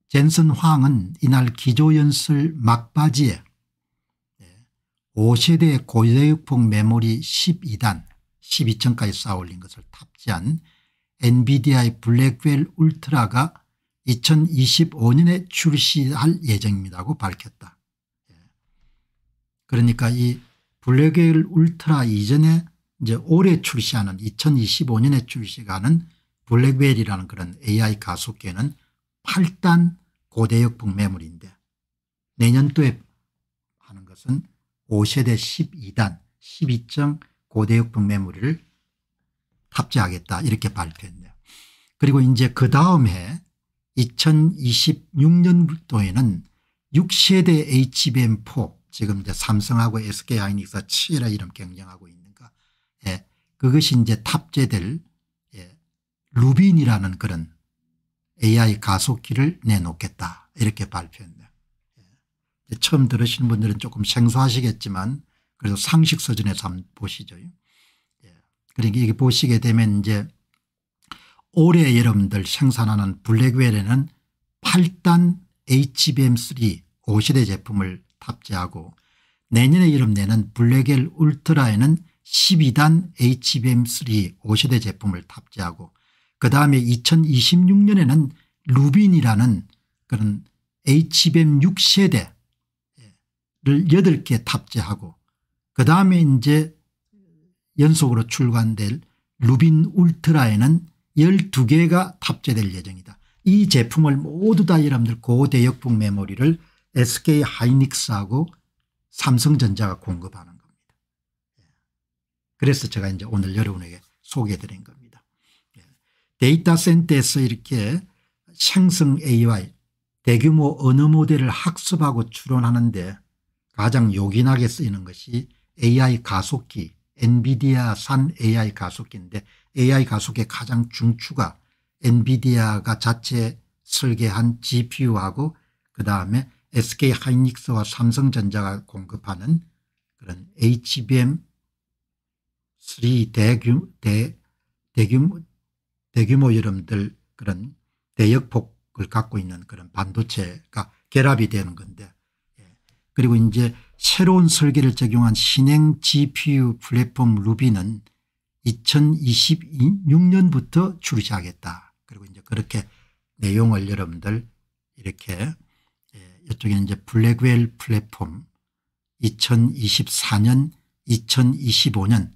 젠슨 황은 이날 기조연설 막바지에 5세대 예, 고대역폭 메모리 12단 12층까지 쌓아올린 것을 탑재한 엔비디아의 블랙웰 울트라가 2025년에 출시할 예정입니다고 밝혔다. 예. 그러니까 이 블랙웨일 울트라 이전에 이제 올해 출시하는 2025년에 출시하는 블랙웨일이라는 그런 AI 가속계는 8단 고대역폭 매물인데 내년도에 하는 것은 5세대 12단 12정 고대역폭 매물을 탑재하겠다 이렇게 발표했네요. 그리고 이제 그 다음 해 2026년도에는 6세대 HBM4 지금 이제 삼성하고 SK하이닉스가 치열하게 이름 경쟁하고 있는가. 예. 그것이 이제 탑재될 예. 루빈이라는 그런 AI 가속기를 내놓겠다 이렇게 발표했네요. 예. 처음 들으신 분들은 조금 생소하시겠지만 그래도 상식 수준에서 한번 보시죠. 예. 그러니까 이게 보시게 되면 이제 올해 여러분들 생산하는 블랙웰에는 8단 HBM3 5시대 제품을 탑재하고 내년에 이름 내는 블랙엘 울트라에는 12단 HBM3 5세대 제품을 탑재하고 그 다음에 2026년에는 루빈이라는 그런 HBM 6세대를 8개 탑재하고 그 다음에 이제 연속으로 출간될 루빈 울트라에는 12개가 탑재될 예정이다. 이 제품을 모두 다 여러분들 고대역폭 메모리를 SK 하이닉스하고 삼성전자가 공급하는 겁니다. 예. 그래서 제가 이제 오늘 여러분에게 소개해드린 겁니다. 예. 데이터 센터에서 이렇게 생성 AI 대규모 언어 모델을 학습하고 추론하는데 가장 요긴하게 쓰이는 것이 AI 가속기 엔비디아산 AI 가속기인데 AI 가속의 가장 중추가 엔비디아가 자체 설계한 GPU하고 그 다음에 SK 하이닉스와 삼성전자가 공급하는 그런 HBM3 대규모, 대, 대규모, 대규모 여러분들 그런 대역폭을 갖고 있는 그런 반도체가 결합이 되는 건데 예. 그리고 이제 새로운 설계를 적용한 신행 GPU 플랫폼 루비는 2026년부터 출시하겠다. 그리고 이제 그렇게 내용을 여러분들 이렇게 이쪽에 이제 블랙웰 플랫폼 2024년 2025년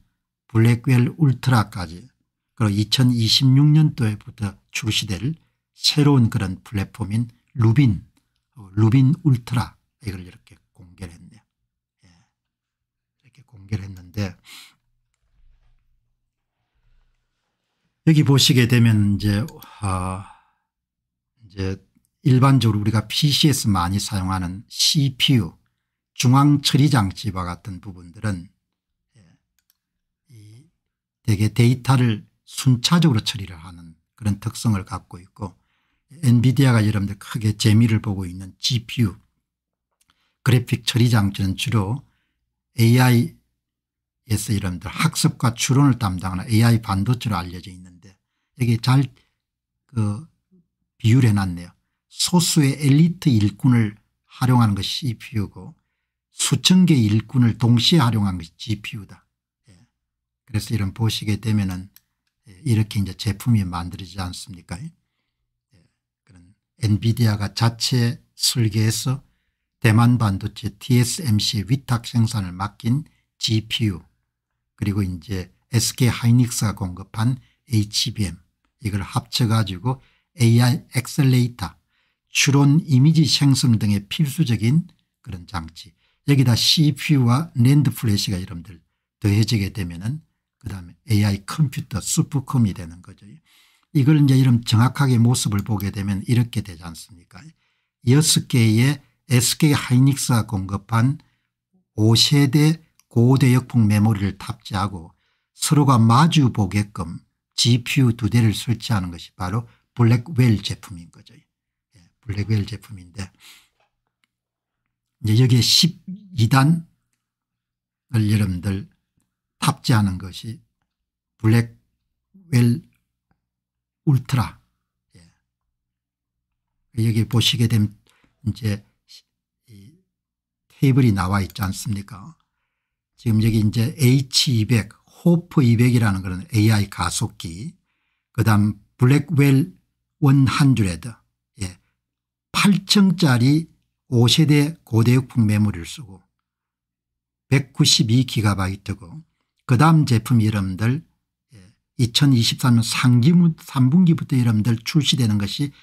블랙웰 울트라까지 그리고 2026년도에부터 출시될 새로운 그런 플랫폼인 루빈 루빈 울트라 이걸 이렇게 공개를 했네요. 예. 이렇게 공개를 했는데 여기 보시게 되면 이제 아 이제 일반적으로 우리가 PC에서 많이 사용하는 CPU 중앙처리장치와 같은 부분들은 대개 예, 데이터를 순차적으로 처리를 하는 그런 특성을 갖고 있고 엔비디아가 여러분들 크게 재미를 보고 있는 GPU 그래픽 처리 장치는 주로 AI에서 여러분들 학습과 추론을 담당하는 AI 반도체로 알려져 있는데 여기 잘그 비율해 놨네요. 소수의 엘리트 일꾼을 활용하는 것이 EPU고 수천 개 일꾼을 동시에 활용한 것이 GPU다. 예. 그래서 이런 보시게 되면은 예, 이렇게 이제 제품이 만들어지지 않습니까? 예. 예. 그런 엔비디아가 자체 설계해서 대만 반도체 TSMC 위탁 생산을 맡긴 GPU 그리고 이제 SK 하이닉스가 공급한 HBM 이걸 합쳐가지고 AI 엑셀레이터 추론 이미지 생성 등의 필수적인 그런 장치 여기다 cpu와 랜드 플래시가 여러분들 더해지게 되면은 그 다음에 AI 컴퓨터 슈퍼컴이 되는 거죠. 이걸 이제 이런 정확하게 모습을 보게 되면 이렇게 되지 않습니까 6개의 SK 하이닉스가 공급한 5세대 고대역풍 메모리를 탑재하고 서로가 마주 보게끔 GPU 두 대를 설치하는 것이 바로 블랙웰 제품인 거죠. 블랙웰 제품인데 이제 여기에 12단을 여러분들 탑재하는 것이 블랙웰 울트라 예. 여기 보시게 되면 이제 테이블이 나와 있지 않습니까 지금 여기 이제 H200 호프 200이라는 그런 AI 가속기 그 다음 블랙웰 원한드레드 8층짜리 5세대 고대역풍 메모리를 쓰고 1 9 2 g b 바고그 다음 제품 이름들 2023년 예, 상기 3분기부터 이름들 출시되는 것이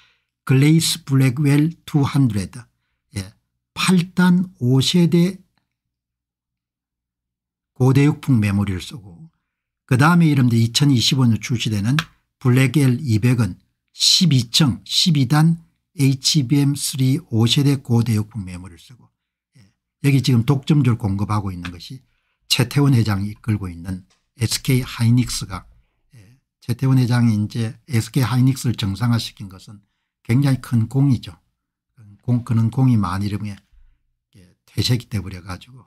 글레이스 블랙웰 200 예. 8단 5세대 고대역풍 메모리를 쓰고 그 다음에 이름들 2025년 출시되는 블랙웰 200은 12층 12단 HBM3 5세대 고대역폭 메모를 쓰고 예, 여기 지금 독점적으로 공급하고 있는 것이 최태원 회장이 이끌고 있는 SK 하이닉스가 예, 최태원 회장이 이제 SK 하이닉스를 정상화시킨 것은 굉장히 큰 공이죠. 공, 그는 공이 만이름에 예, 퇴색이 되버려 가지고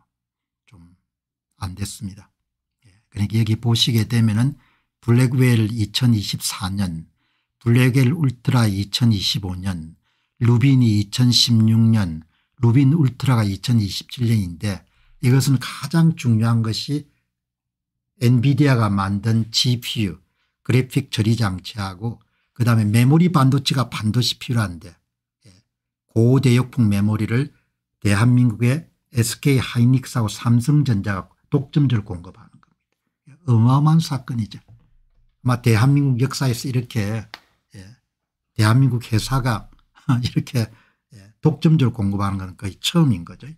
좀 안 됐습니다. 그러니까 여기 보시게 되면은 블랙웰 2024년 블랙엘 울트라 2025년 루빈이 2016년 루빈 울트라가 2027년인데 이것은 가장 중요한 것이 엔비디아가 만든 GPU 그래픽 처리 장치하고 그다음에 메모리 반도체가 반드시 필요한데 예, 고대역폭 메모리를 대한민국의 SK 하이닉스하고 삼성전자가 독점적으로 공급하는 겁니다. 예, 어마어마한 사건이죠. 아마 대한민국 역사에서 이렇게 대한민국 회사가 이렇게 예, 독점적으로 공급하는 건 거의 처음인 거죠. 예,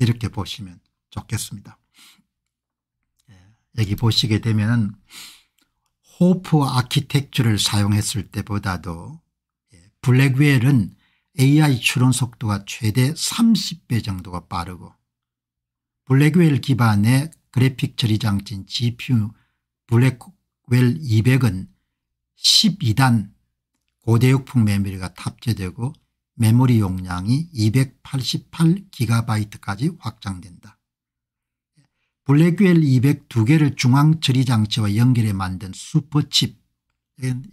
이렇게 보시면 좋겠습니다. 예, 여기 보시게 되면 호프 아키텍처를 사용했을 때보다도 블랙웰은 AI 추론 속도가 최대 30배 정도가 빠르고 블랙웰 기반의 그래픽 처리 장치인 GPU 블랙웰 200은 12단 고대역풍 메모리가 탑재되고 메모리 용량이 2 8 8 g b 까지 확장된다. 블랙웰 202개를 중앙 처리 장치와 연결해 만든 슈퍼칩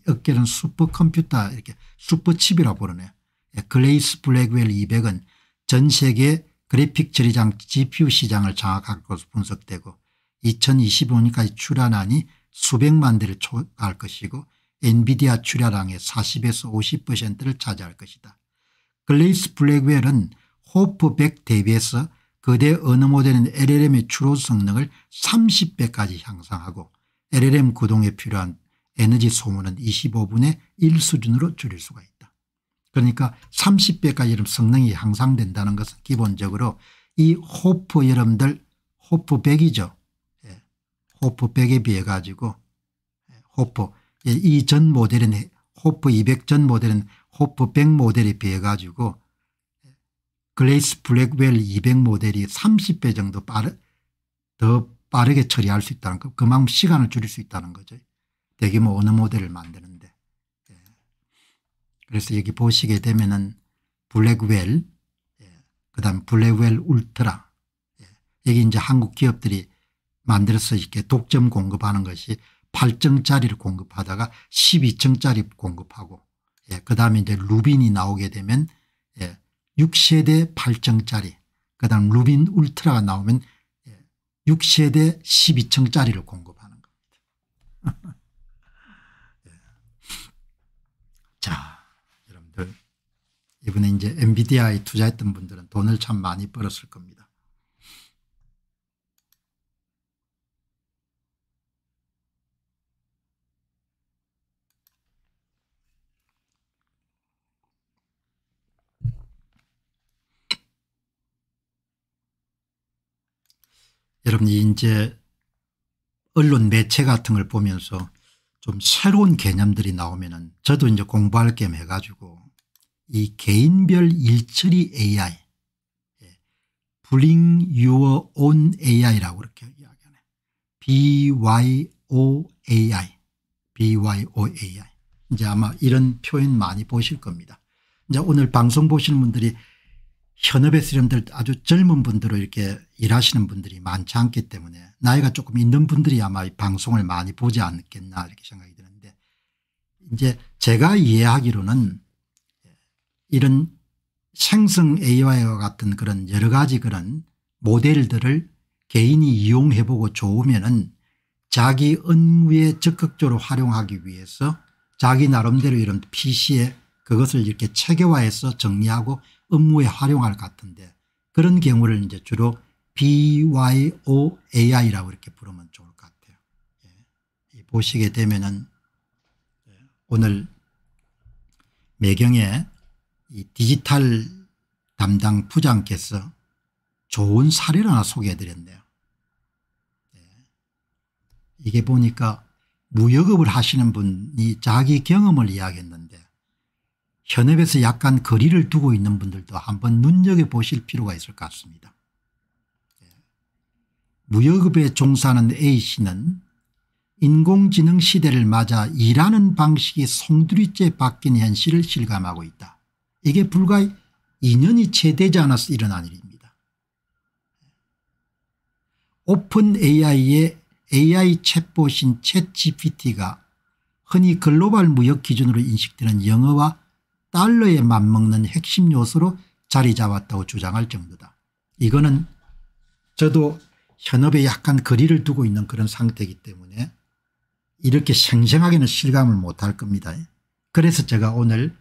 어깨는 슈퍼컴퓨터 이렇게 슈퍼칩이라고 부르네요. 예, 글레이스 블랙웰 200은 전 세계 그래픽 처리 장치 GPU 시장을 장악할 것으로 분석되고 2025년까지 출하하니 수백만 대를 초과할 것이고 엔비디아 출하량의 40에서 50%를 차지할 것이다. 글레이스 블랙웰은 호프 100 대비해서 거대 언어 모델인 LLM의 추론 성능을 30배까지 향상하고 LLM 구동에 필요한 에너지 소모는 25분의 1 수준으로 줄일 수가 있다. 그러니까 30배까지 성능이 향상된다는 것은 기본적으로 이 호프 여러분들 호프 100이죠. 예. 호프 100에 비해 가지고 예, 호프 예, 이전 모델은 호프 200 전 모델은 호프 100 모델에 비해 가지고 글레이스 블랙웰 200 모델이 30배 정도 빠르, 더 빠르게 처리할 수 있다는 거 그만큼 시간을 줄일 수 있다는 거죠. 대규모 뭐 어느 모델을 만드는데. 예. 그래서 여기 보시게 되면은 블랙웰 예. 그다음 블랙웰 울트라 예. 여기 이제 한국 기업들이 만들어서 이렇게 독점 공급하는 것이 8층짜리를 공급하다가 12층짜리 공급하고 예, 그 다음에 이제 루빈이 나오게 되면 예, 6세대 8층짜리 그 다음 루빈 울트라가 나오면 예, 6세대 12층짜리를 공급하는 겁니다. 예. 자 여러분들 이번에 이제 엔비디아에 투자했던 분들은 돈을 참 많이 벌었을 겁니다. 여러분이 이제 언론 매체 같은 걸 보면서 좀 새로운 개념들이 나오면은 저도 이제 공부할 겸 해가지고 이 개인별 일처리 AI Bring 예, Your Own AI라고 그렇게 이야기하네. BYOAI. BYOAI. 이제 아마 이런 표현 많이 보실 겁니다. 이제 오늘 방송 보시는 분들이 현업의 수렴들 아주 젊은 분들로 이렇게 일하시는 분들이 많지 않기 때문에 나이가 조금 있는 분들이 아마 이 방송을 많이 보지 않겠나 이렇게 생각이 드는데 이제 제가 이해하기로는 이런 생성 AI와 같은 그런 여러 가지 그런 모델들을 개인이 이용해보고 좋으면은 자기 업무에 적극적으로 활용하기 위해서 자기 나름대로 이런 PC에 그것을 이렇게 체계화해서 정리하고 업무에 활용할 것 같은데 그런 경우를 이제 주로 BYOAI라고 이렇게 부르면 좋을 것 같아요. 예. 보시게 되면은 오늘 매경에 이 디지털 담당 부장께서 좋은 사례를 하나 소개해 드렸네요. 예. 이게 보니까 무역업을 하시는 분이 자기 경험을 이야기했는데 현업에서 약간 거리를 두고 있는 분들도 한번 눈여겨보실 필요가 있을 것 같습니다. 예. 무역업에 종사하는 A씨는 인공지능 시대를 맞아 일하는 방식이 송두리째 바뀐 현실을 실감하고 있다. 이게 불과 2년이 채 되지 않아서 일어난 일입니다. 오픈 AI의 AI 챗봇인 챗GPT가 흔히 글로벌 무역 기준으로 인식되는 영어와 달러에 맞먹는 핵심 요소로 자리 잡았다고 주장할 정도다. 이거는 저도 현업에 약간 거리를 두고 있는 그런 상태이기 때문에 이렇게 생생하게는 실감을 못할 겁니다. 그래서 제가 오늘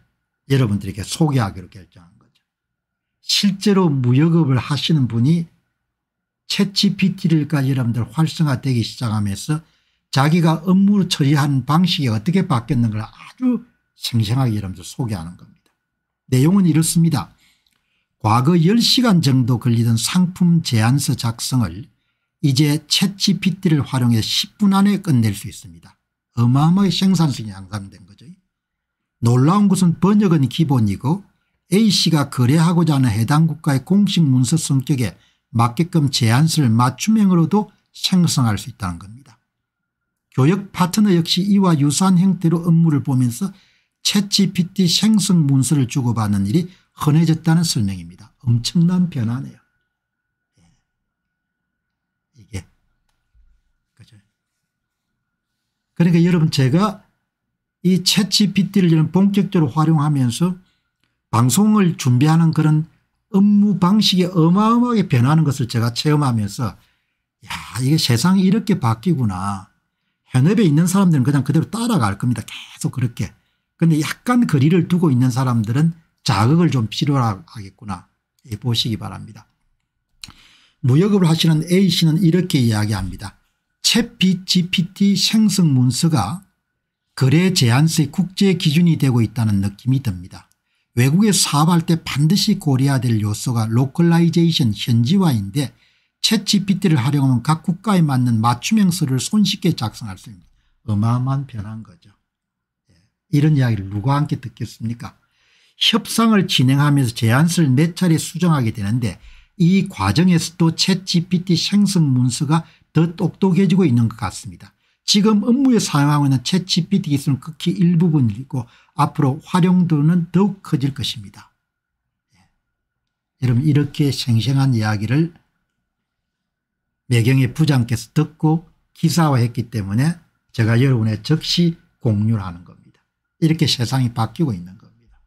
여러분들에게 소개하기로 결정한 거죠. 실제로 무역업을 하시는 분이 채취 p t 를까 여러분들 활성화되기 시작하면서 자기가 업무를 처리한 방식이 어떻게 바뀌었는가를 아주 생생하게 여러분들 소개하는 겁니다. 내용은 이렇습니다. 과거 10시간 정도 걸리던 상품 제안서 작성을 이제 채취 p t 를 활용해 10분 안에 끝낼 수 있습니다. 어마어마하게 생산성이 향상된 거죠. 놀라운 것은 번역은 기본이고 A씨가 거래하고자 하는 해당 국가의 공식 문서 성격에 맞게끔 제안서를 맞춤형으로도 생성할 수 있다는 겁니다. 교역 파트너 역시 이와 유사한 형태로 업무를 보면서 채 g p t 생성 문서를 주고받는 일이 흔해졌다는 설명입니다. 엄청난 변화네요. 예. 그러니까 여러분 제가 이 챗GPT를 이런 본격적으로 활용하면서 방송을 준비하는 그런 업무 방식이 어마어마하게 변하는 것을 제가 체험하면서 야 이게 세상이 이렇게 바뀌구나. 현업에 있는 사람들은 그냥 그대로 따라갈 겁니다. 계속 그렇게. 근데 약간 거리를 두고 있는 사람들은 자극을 좀 필요하겠구나 예, 보시기 바랍니다. 무역업을 하시는 A씨는 이렇게 이야기합니다. 채피 GPT 생성 문서가 거래 제한세 국제 기준이 되고 있다는 느낌이 듭니다. 외국에 사업할 때 반드시 고려해야 될 요소가 로컬라이제이션 현지화인데 챗GPT를 활용하면 각 국가에 맞는 맞춤형서를 손쉽게 작성할 수 있습니다. 어마어마한 변화인 거죠. 이런 이야기를 누가 함께 듣겠습니까 협상을 진행하면서 제안서를 몇 네 차례 수정하게 되는데 이 과정에서 또챗 gpt 생성 문서가 더 똑똑해지고 있는 것 같습니다. 지금 업무에 사용하고 있는 챗 gpt 기술은 극히 일부분이고 앞으로 활용도는 더욱 커질 것입니다. 예. 여러분 이렇게 생생한 이야기를 매경의 부장께서 듣고 기사화했기 때문에 제가 여러분의 즉시 공유를 하는 겁니다. 이렇게 세상이 바뀌고 있는 겁니다.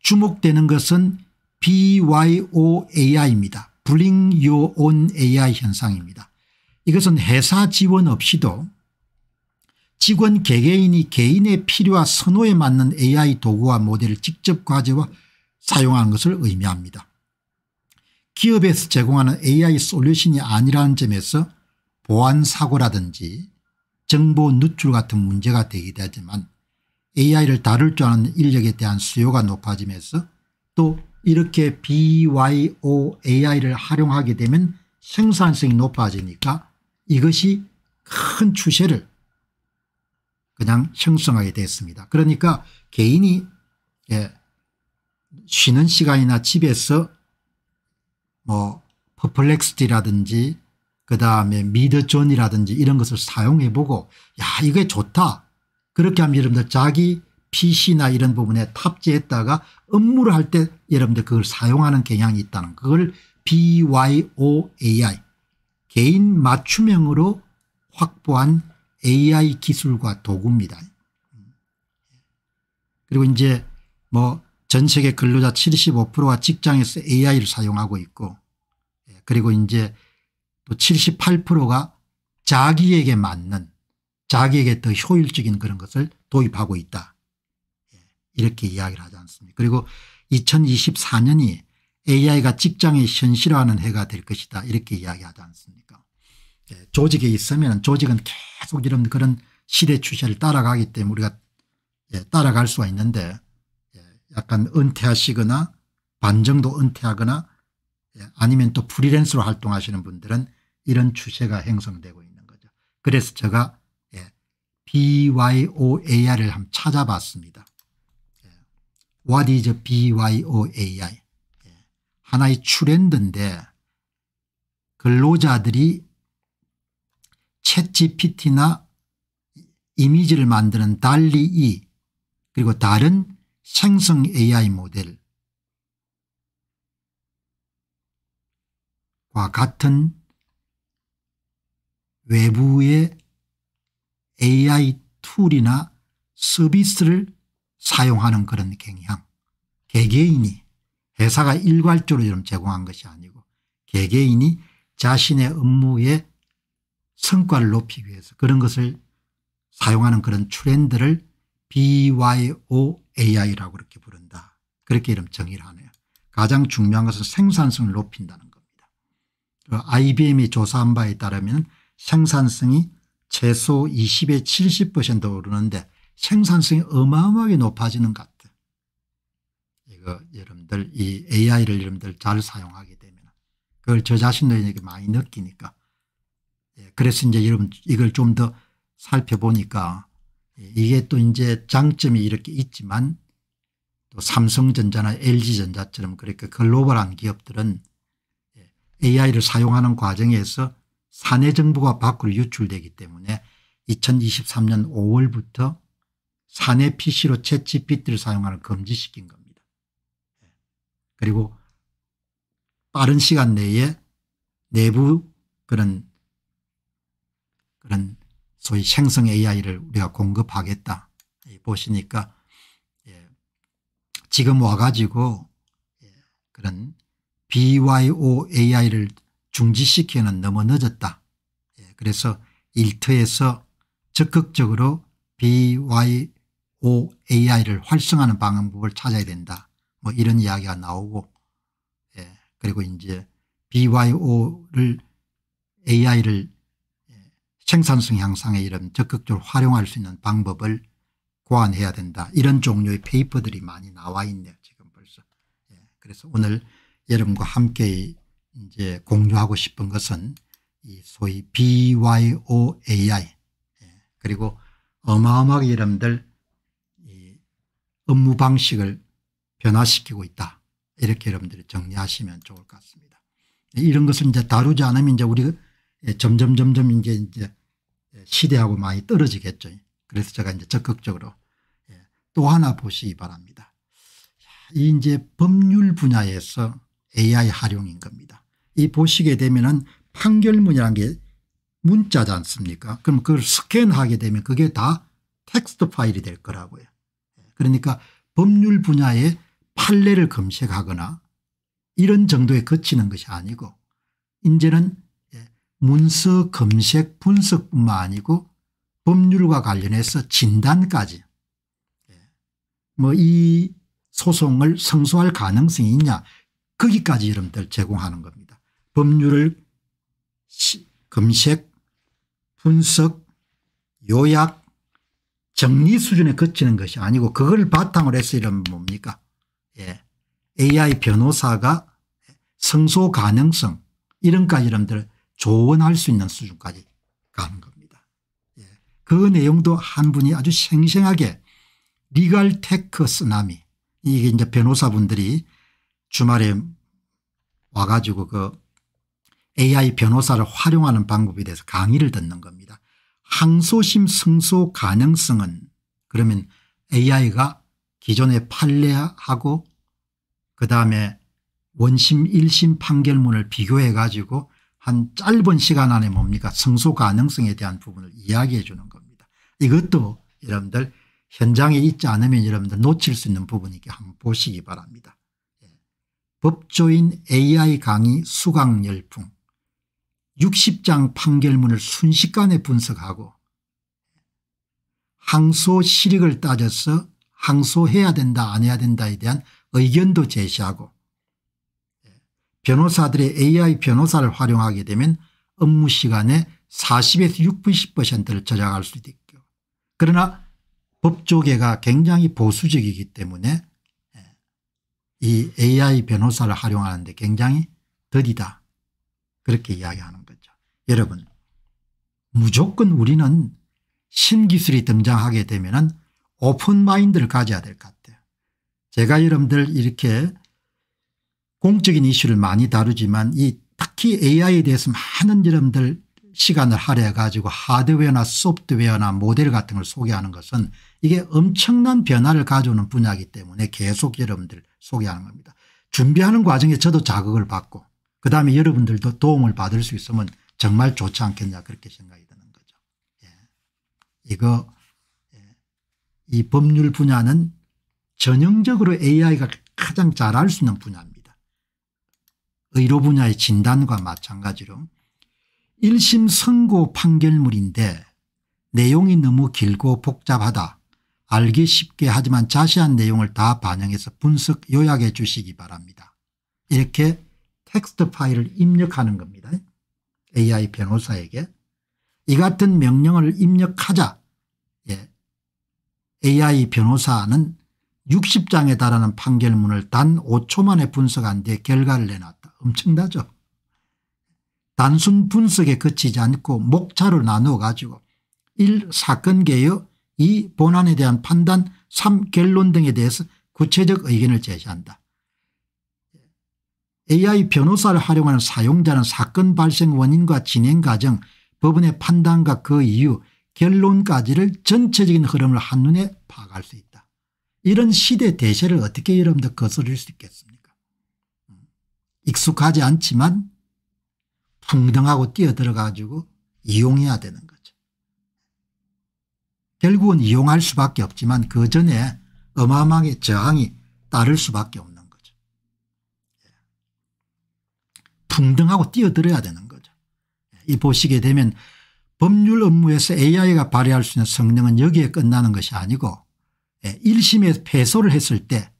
주목되는 것은 BYOAI입니다. Bring Your Own AI 현상입니다. 이것은 회사 지원 없이도 직원 개개인이 개인의 필요와 선호에 맞는 AI 도구와 모델을 직접 과제와 사용하는 것을 의미합니다. 기업에서 제공하는 AI 솔루션이 아니라는 점에서 보안사고라든지 정보 누출 같은 문제가 되기도 하지만 AI를 다룰 줄 아는 인력에 대한 수요가 높아지면서 또 이렇게 BYO AI를 활용하게 되면 생산성이 높아지니까 이것이 큰 추세를 그냥 형성하게 됐습니다. 그러니까 개인이 예, 쉬는 시간이나 집에서 뭐 퍼플렉스티라든지 그다음에 미드존이라든지 이런 것을 사용해 보고 야 이게 좋다. 그렇게 하면 여러분들 자기 PC나 이런 부분에 탑재했다가 업무를 할 때 여러분들 그걸 사용하는 경향이 있다는 그걸 BYOAI 개인 맞춤형으로 확보한 AI 기술과 도구입니다. 그리고 이제 뭐 전 세계 근로자 75%가 직장에서 AI를 사용하고 있고 예, 그리고 이제 또 78%가 자기에게 맞는 자기에게 더 효율적인 그런 것을 도입하고 있다. 예, 이렇게 이야기를 하지 않습니까 그리고 2024년이 AI가 직장에 현실화하는 해가 될 것이다 이렇게 이야기하지 않습니까 예, 조직에 있으면 조직은 계속 이런 그런 시대 추세를 따라가기 때문에 우리가 예, 따라갈 수가 있는데 약간 은퇴하시거나 반정도 은퇴하거나 아니면 또 프리랜서로 활동하시는 분들은 이런 추세가 형성되고 있는 거죠. 그래서 제가 예, BYOAI를 한번 찾아봤습니다. 예, What is BYOAI? 예, 하나의 트렌드인데 근로자들이 챗GPT나 이미지를 만드는 달리2 그리고 다른 생성 AI 모델과 같은 외부의 AI 툴이나 서비스를 사용하는 그런 경향 개개인이 회사가 일괄적으로 제공한 것이 아니고 개개인이 자신의 업무의 성과를 높이기 위해서 그런 것을 사용하는 그런 트렌드를 BYOAI라고 이렇게 부른다. 그렇게 이름 정의를 하네요. 가장 중요한 것은 생산성을 높인다는 겁니다. 그 IBM이 조사한 바에 따르면 생산성이 최소 20에 70% 오르는데 생산성이 어마어마하게 높아지는 것 같아요. 이거 여러분들 이 AI를 여러분들 잘 사용하게 되면 그걸 저 자신들에게 많이 느끼니까 예, 그래서 이제 여러분 이걸 좀 더 살펴보니까 예, 이게 또 이제 장점이 이렇게 있지만 또 삼성전자나 LG전자처럼 그렇게 글로벌한 기업들은 AI를 예, 사용하는 과정에서 사내 정보가 밖으로 유출되기 때문에 2023년 5월부터 사내 PC로 채취피트를 사용하는 금지시킨 겁니다. 그리고 빠른 시간 내에 내부 그런 그런 소위 생성 AI를 우리가 공급하겠다. 예, 보시니까 예, 지금 와가지고 예, 그런 BYO AI를 중지시키기는 너무 늦었다. 예, 그래서 일터에서 적극적으로 BYOAI를 활성화하는 방법을 찾아야 된다. 뭐 이런 이야기가 나오고 예, 그리고 이제 BYO를 AI를 예, 생산성 향상에 이런 적극적으로 활용할 수 있는 방법을 고안해야 된다. 이런 종류의 페이퍼들이 많이 나와 있네요. 지금 벌써. 예, 그래서 오늘 여러분과 함께 이제 공유하고 싶은 것은 이 소위 BYOAI 예, 그리고 어마어마하게 여러분들 이 업무 방식을 변화시키고 있다. 이렇게 여러분들이 정리하시면 좋을 것 같습니다. 이런 것을 이제 다루지 않으면 이제 우리 예, 점점 점점 이제 이제 시대하고 많이 떨어지겠죠. 그래서 제가 이제 적극적으로 예, 또 하나 보시기 바랍니다. 이 이제 법률 분야에서 AI 활용인 겁니다. 이 보시게 되면은 판결문이라는 게 문자지 않습니까 그럼 그걸 스캔하게 되면 그게 다 텍스트 파일이 될 거라고요. 그러니까 법률 분야의 판례를 검색하거나 이런 정도에 그치는 것이 아니고 이제는 예, 문서 검색 분석뿐만 아니고 법률과 관련해서 진단까지 예, 뭐이 소송을 성소할 가능성이 있냐 거기까지 여러분들 제공하는 겁니다. 법률을 검색 분석 요약 정리 수준에 그치는 것이 아니고 그걸 바탕으로 해서 이런 뭡니까 예. AI 변호사가 성소 가능성 이런까지 여러분들 조언할 수 있는 수준까지 가는 겁니다. 예. 그 내용도 한 분이 아주 생생하게 리갈 테크 쓰나미 이게 이제 변호사분들이 주말에 와가지고 그 AI 변호사를 활용하는 방법에 대해서 강의를 듣는 겁니다. 항소심 승소 가능성은 그러면 AI가 기존의 판례하고 그다음에 원심 1심 판결문을 비교해 가지고 한 짧은 시간 안에 뭡니까 승소 가능성에 대한 부분을 이야기해 주는 겁니다. 이것도 여러분들 현장에 있지 않으면 여러분들 놓칠 수 있는 부분이니까 한번 보시기 바랍니다. 예. 법조인 AI 강의 수강 열풍 60장 판결문을 순식간에 분석하고 항소 실익을 따져서 항소해야 된다 안 해야 된다에 대한 의견도 제시하고 변호사들의 AI 변호사를 활용하게 되면 업무 시간에 40에서 60%를 저장할 수도 있고 그러나 법조계가 굉장히 보수적이기 때문에 이 AI 변호사를 활용하는데 굉장히 더디다 그렇게 이야기하는 여러분 무조건 우리는 신기술이 등장하게 되면 오픈마인드를 가져야 될 것 같아요. 제가 여러분들 이렇게 공적인 이슈를 많이 다루지만 이 특히 AI에 대해서 많은 여러분들 시간을 할애해 가지고 하드웨어나 소프트웨어나 모델 같은 걸 소개하는 것은 이게 엄청난 변화를 가져오는 분야이기 때문에 계속 여러분들 소개하는 겁니다. 준비하는 과정에 저도 자극을 받고 그다음에 여러분들도 도움을 받을 수 있으면 정말 좋지 않겠냐 그렇게 생각이 드는 거죠. 예. 이거 예. 이 법률 분야는 전형적으로 AI가 가장 잘할 수 있는 분야입니다. 의료 분야의 진단과 마찬가지로 1심 선고 판결물인데 내용이 너무 길고 복잡하다. 알기 쉽게 하지만 자세한 내용을 다 반영해서 분석 요약해 주시기 바랍니다. 이렇게 텍스트 파일을 입력하는 겁니다. AI 변호사에게 이 같은 명령을 입력하자 예. AI 변호사는 60장에 달하는 판결문을 단 5초 만에 분석한 뒤에 결과를 내놨다. 엄청나죠. 단순 분석에 그치지 않고 목차로 나누어 가지고 1. 사건 개요 2. 본안에 대한 판단 3. 결론 등에 대해서 구체적 의견을 제시한다. AI 변호사를 활용하는 사용자는 사건 발생 원인과 진행 과정 법원의 판단과 그 이유 결론까지를 전체적인 흐름을 한눈에 파악할 수 있다. 이런 시대 대세를 어떻게 여러분들 거스릴 수 있겠습니까 음, 익숙하지 않지만 풍덩하고 뛰어들어가 지고 이용해야 되는 거죠. 결국은 이용할 수밖에 없지만 그 전에 어마어마하게 저항이 따를 수밖에 없는 등등하고 뛰어들어야 되는 거죠. 이 보시게 되면 법률 업무에서 AI가 발휘할 수 있는 성능은 여기에 끝나는 것이 아니고 1심에 예, 패소를 했을 때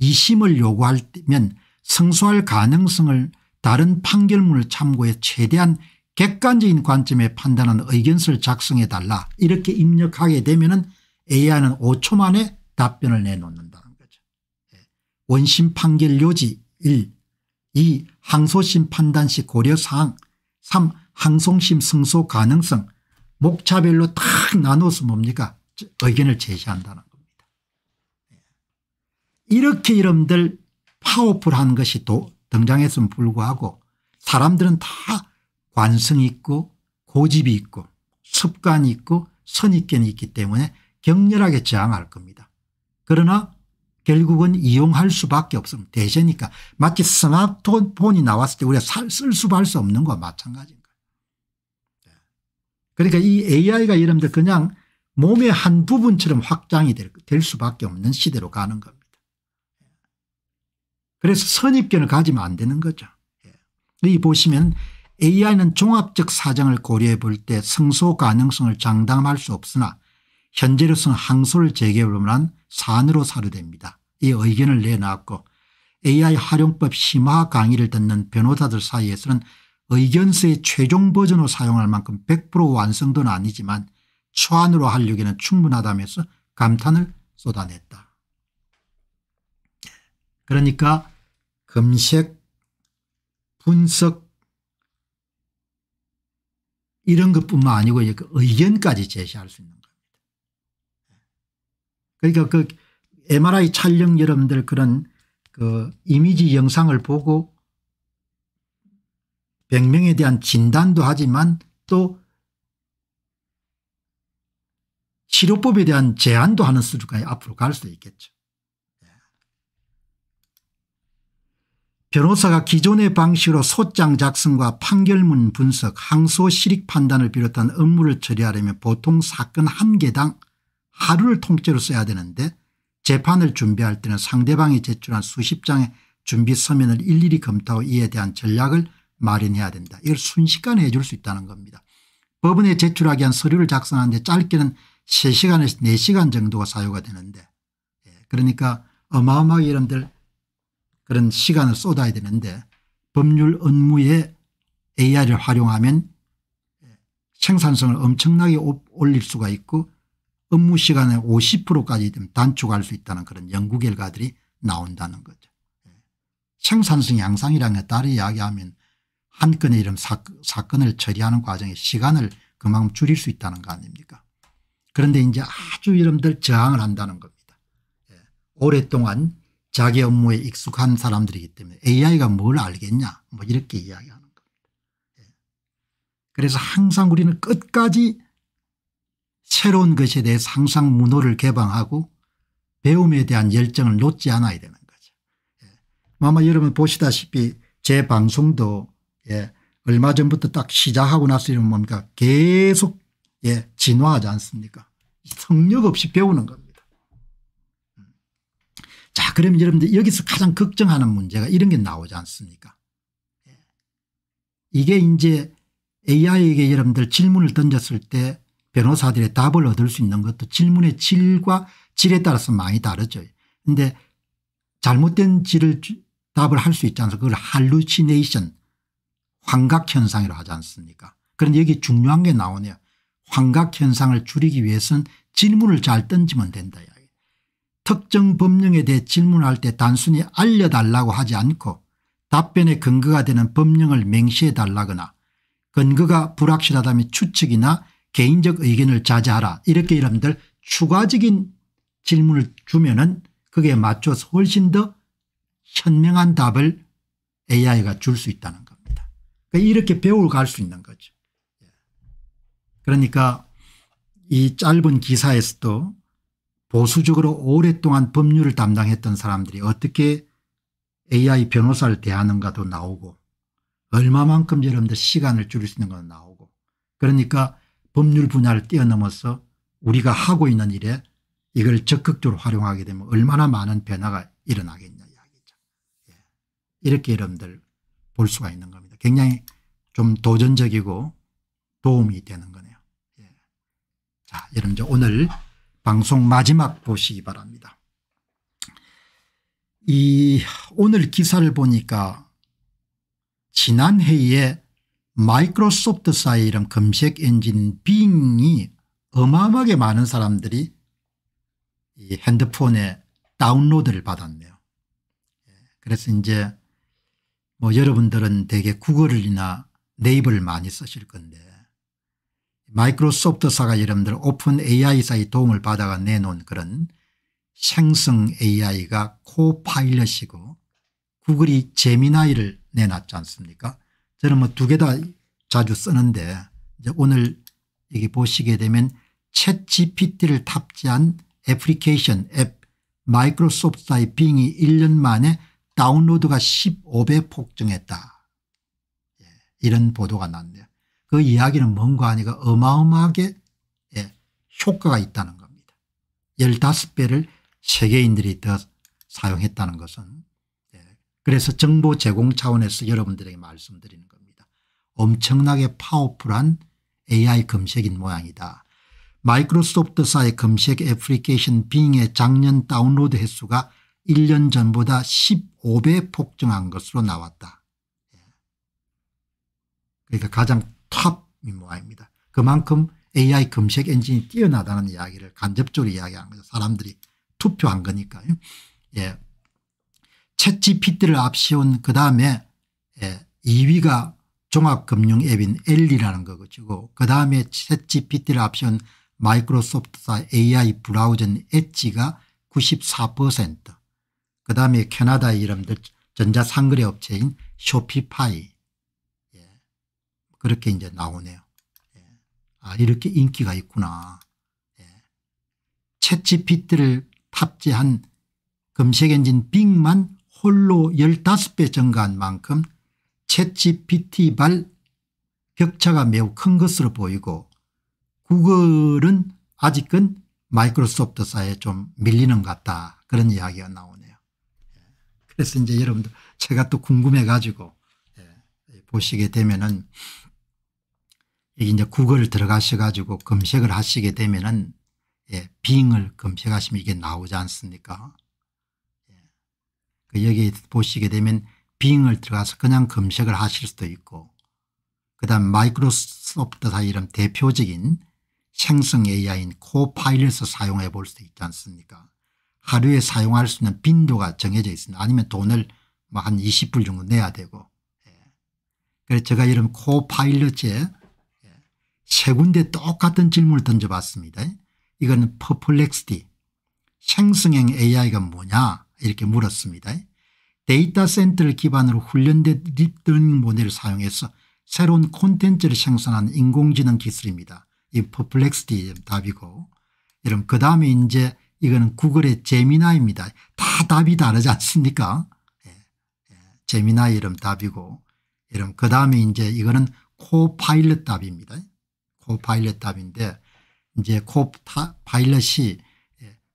2심을 요구할 때면 성소할 가능성을 다른 판결문을 참고해 최대한 객관적인 관점에 판단하 의견서를 작성해 달라 이렇게 입력하게 되면 AI는 5초 만에 답변을 내놓는다는 거죠. 예, 원심 판결 요지 1. 이 항소심 판단 시 고려사항 3. 항송심 승소 가능성 목차별로 딱 나눠서 뭡니까 의견을 제시한다는 겁니다. 네. 이렇게 이름들 파워풀한 것이 또 등장했음 불구하고 사람들은 다 관성이 있고 고집이 있고 습관이 있고 선입견이 있기 때문에 격렬하게 저항할 겁니다. 그러나 결국은 이용할 수밖에 없습니다. 대세니까 마치 스마트폰이 나왔을 때 우리가 쓸 수도 할수 없는 거와 마찬가지입니다. 네. 그러니까 이 AI가 여러분들 그냥 몸의 한 부분처럼 확장이 될, 될 수밖에 없는 시대로 가는 겁니다. 네. 그래서 선입견을 가지면 안 되는 거죠. 네. 이 보시면 AI는 종합적 사정을 고려해 볼 때 성소 가능성을 장담할 수 없으나 현재로서는 항소를 재개할 산으로 사료됩니다. 이 의견을 내놨고 AI 활용법 심화 강의를 듣는 변호사들 사이에서는 의견서의 최종 버전으로 사용할 만큼 100% 완성도는 아니지만 초안으로 하려기에는 충분하다면서 감탄을 쏟아냈다. 그러니까 검색, 분석 이런 것뿐만 아니고 그 의견까지 제시할 수 있는 그러니까 그 MRI 촬영 여러분들 그런 그 이미지 영상을 보고 병명에 대한 진단도 하지만 또 치료법에 대한 제안도 하는 수준까지 앞으로 갈수도 있겠죠. 예. 변호사가 기존의 방식으로 소장 작성과 판결문 분석, 항소 실익 판단을 비롯한 업무를 처리하려면 보통 사건 한 개당 하루를 통째로 써야 되는데 재판을 준비할 때는 상대방이 제출한 수십 장의 준비 서면을 일일이 검토하고 이에 대한 전략을 마련해야 된다. 이걸 순식간에 해줄 수 있다는 겁니다. 법원에 제출하기 위한 서류를 작성하는데 짧게는 3시간에서 4시간 정도가 사유가 되는데 예, 그러니까 어마어마하게 여러분들 그런 시간을 쏟아야 되는데 법률 업무에 AI를 활용하면 예, 생산성을 엄청나게 올릴 수가 있고 업무 시간의 50%까지 단축할 수 있다는 그런 연구 결과들이 나온다는 거죠. 예. 생산성 양상이라는 게 다른 이야기하면 한 건의 이런 사, 사건을 처리하는 과정에 시간을 그만큼 줄일 수 있다는 거 아닙니까 그런데 이제 아주 이름들 저항을 한다는 겁니다. 예. 오랫동안 자기 업무에 익숙한 사람들이기 때문에 AI가 뭘 알겠냐 뭐 이렇게 이야기하는 겁니다. 예. 그래서 항상 우리는 끝까지 새로운 것에 대해 상상 문호를 개방하고 배움에 대한 열정을 놓지 않아야 되는 거죠. 예. 뭐 아마 여러분 보시다시피 제 방송도 예. 얼마 전부터 딱 시작하고 나서는 뭡니까 계속 예, 진화하지 않습니까 성력 없이 배우는 겁니다. 음. 자그러 여러분들 여기서 가장 걱정하는 문제가 이런 게 나오지 않습니까 예. 이게 이제 AI에게 여러분들 질문을 던졌을 때 변호사들의 답을 얻을 수 있는 것도 질문의 질과 질에 따라서 많이 다르죠. 그런데 잘못된 질을 답을 할 수 있지 않습니 그걸 할루시네이션 환각현상이라고 하지 않습니까 그런데 여기 중요한 게 나오네요. 환각현상을 줄이기 위해서는 질문을 잘 던지면 된다. 특정 법령에 대해 질문할 때 단순히 알려달라고 하지 않고 답변의 근거가 되는 법령을 맹시해달라거나 근거가 불확실하다면 추측이나 개인적 의견을 자제하라 이렇게 여러분들 추가적인 질문을 주면 은 그게 맞춰서 훨씬 더 현명한 답을 AI가 줄 수 있다는 겁니다. 그러니까 이렇게 배워갈 수 있는 거죠. 예. 그러니까 이 짧은 기사에서도 보수적으로 오랫동안 법률을 담당했던 사람들이 어떻게 AI 변호사를 대하는가도 나오고 얼마만큼 여러분들 시간을 줄일 수 있는 건 나오고 그러니까 법률 분야를 뛰어넘어서 우리가 하고 있는 일에 이걸 적극적으로 활용하게 되면 얼마나 많은 변화가 일어나겠냐 이야기죠. 예. 이렇게 여러분들 볼 수가 있는 겁니다. 굉장히 좀 도전적이고 도움이 되는 거네요. 예. 자, 여러분 들 오늘 방송 마지막 보시기 바랍니다. 이 오늘 기사를 보니까 지난 회의에 마이크로소프트사의 이런 검색 엔진 빙이 어마어마하게 많은 사람들이 이 핸드폰에 다운로드를 받았네요. 예, 그래서 이제 뭐 여러분들은 대개 구글이나 네이버를 많이 쓰실 건데 마이크로소프트사가 여러분들 오픈 AI사의 도움을 받아가 내놓은 그런 생성 AI가 코파일럿이고 구글이 제미나이를 내놨지 않습니까 저는 뭐 두 개 다 자주 쓰는데 이제 오늘 여기 보시게 되면 챗 gpt를 탑재한 애플리케이션 앱 마이크로소프트의 빙이 1년 만에 다운로드가 15배 폭증했다. 예, 이런 보도가 났네요. 그 이야기는 뭔가 하니까 어마어마하게 예, 효과가 있다는 겁니다. 15배를 세계인들이 더 사용했다는 것은 그래서 정보 제공 차원에서 여러분들에게 말씀드리는 겁니다. 엄청나게 파워풀한 AI 검색인 모양이다. 마이크로소프트사의 검색 애플리케이션 빙의 작년 다운로드 횟수가 1년 전보다 15배 폭증한 것으로 나왔다. 예. 그러니까 가장 탑인 모양입니다. 그만큼 AI 검색 엔진이 뛰어나다는 이야기를 간접적으로 이야기한 거죠. 사람들이 투표한 거니까요. 예, 챗 g 피트를 앞세운 그 다음에 2위가 예, 종합금융 앱인 엘리라는 거고 그 다음에 챗 g 피트를 앞세운 마이크로소프트사 AI 브라우저인 엣지가 94%그 다음에 캐나다 의 이름들 전자상거래 업체인 쇼피파이 예. 그렇게 이제 나오네요. 예. 아 이렇게 인기가 있구나. 예. 챗GPT를 탑재한 검색엔진 빅만 홀로 15배 증가한 만큼 채 g p t 발 격차가 매우 큰 것으로 보이고 구글은 아직은 마이크로소프트사에 좀 밀리는 것 같다 그런 이야기가 나오네요. 예. 그래서 이제 여러분들 제가 또 궁금해 가지고 예, 보시게 되면은 이제 구글 들어가셔 가지고 검색을 하시게 되면은 예, 빙을 검색하시면 이게 나오지 않습니까 그 여기 보시게 되면 빙을 들어가서 그냥 검색을 하실 수도 있고 그다음 마이크로소프트사 이름 대표적인 생성 AI인 코파일에서 사용해 볼 수도 있지 않습니까 하루에 사용할 수 있는 빈도가 정해져 있습니다. 아니면 돈을 뭐한 20불 정도 내야 되고 예. 그래서 제가 이런 코파일럿에 예. 세 군데 똑같은 질문을 던져봤습니다. 이거는 퍼플렉스티 생성형 AI가 뭐냐 이렇게 물었습니다. 데이터 센터를 기반으로 훈련된 딥러닝 모델을 사용해서 새로운 콘텐츠를 생성한 인공지능 기술입니다. 이 퍼플렉스티 답이고 여러분 그 다음에 이제 이거는 구글의 제미나입니다. 다 답이 다르지 않습니까? 예, 예, 제미나 이름 답이고 여러분 그 다음에 이제 이거는 코파일럿 답입니다. 코파일럿 답인데 이제 코파일럿이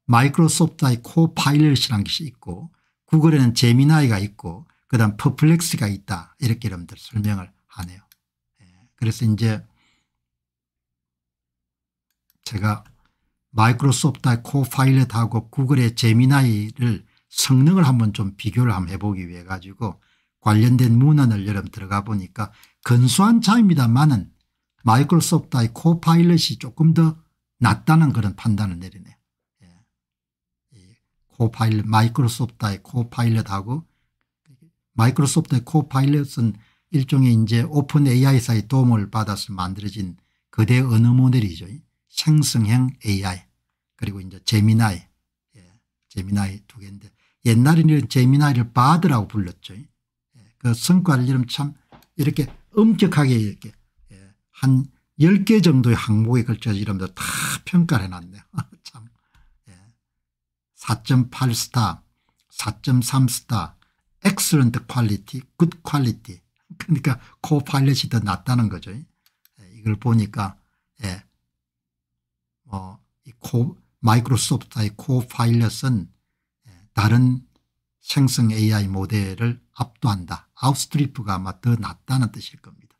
마이크로소프트의 코파일럿이라는 것이 있고 구글에는 제미나이가 있고 그다음 퍼플렉스가 있다 이렇게 여러분들 설명을 하네요. 예, 그래서 이제 제가 마이크로소프트의 코파일럿하고 구글의 제미나이를 성능을 한번 좀 비교를 한번 해보기 위해 가지고 관련된 문헌을 여러분 들어가 보니까 근소한 차입니다만은 마이크로소프트의 코파일럿이 조금 더 낫다는 그런 판단을 내리네요. 코파일 마이크로소프트의 코파일럿하고 마이크로소프트의 코파일럿은 일종의 이제 오픈 AI사의 도움을 받아서 만들어진 거대 언어 모델이죠. 생성형 AI 그리고 이제 제미나이 예, 제미나이 두 개인데 옛날에는 제미나이를 바드라고 불렀죠. 예, 그 성과를 이름 참 이렇게 엄격하게 이렇게 예, 한 10개 정도의 항목에 걸쳐서 이름들 다 평가를 해놨네요. 참4.8 스타, 4.3 스타, 엑스런 e l l e n t q u 그러니까 코파일럿이 더 낫다는 거죠. 예, 이걸 보니까 예. 어, 이 코, 마이크로소프트의 코파일럿은 예, 다른 생성 AI 모델을 압도한다. 아웃스트리프가 아마 더 낫다는 뜻일 겁니다.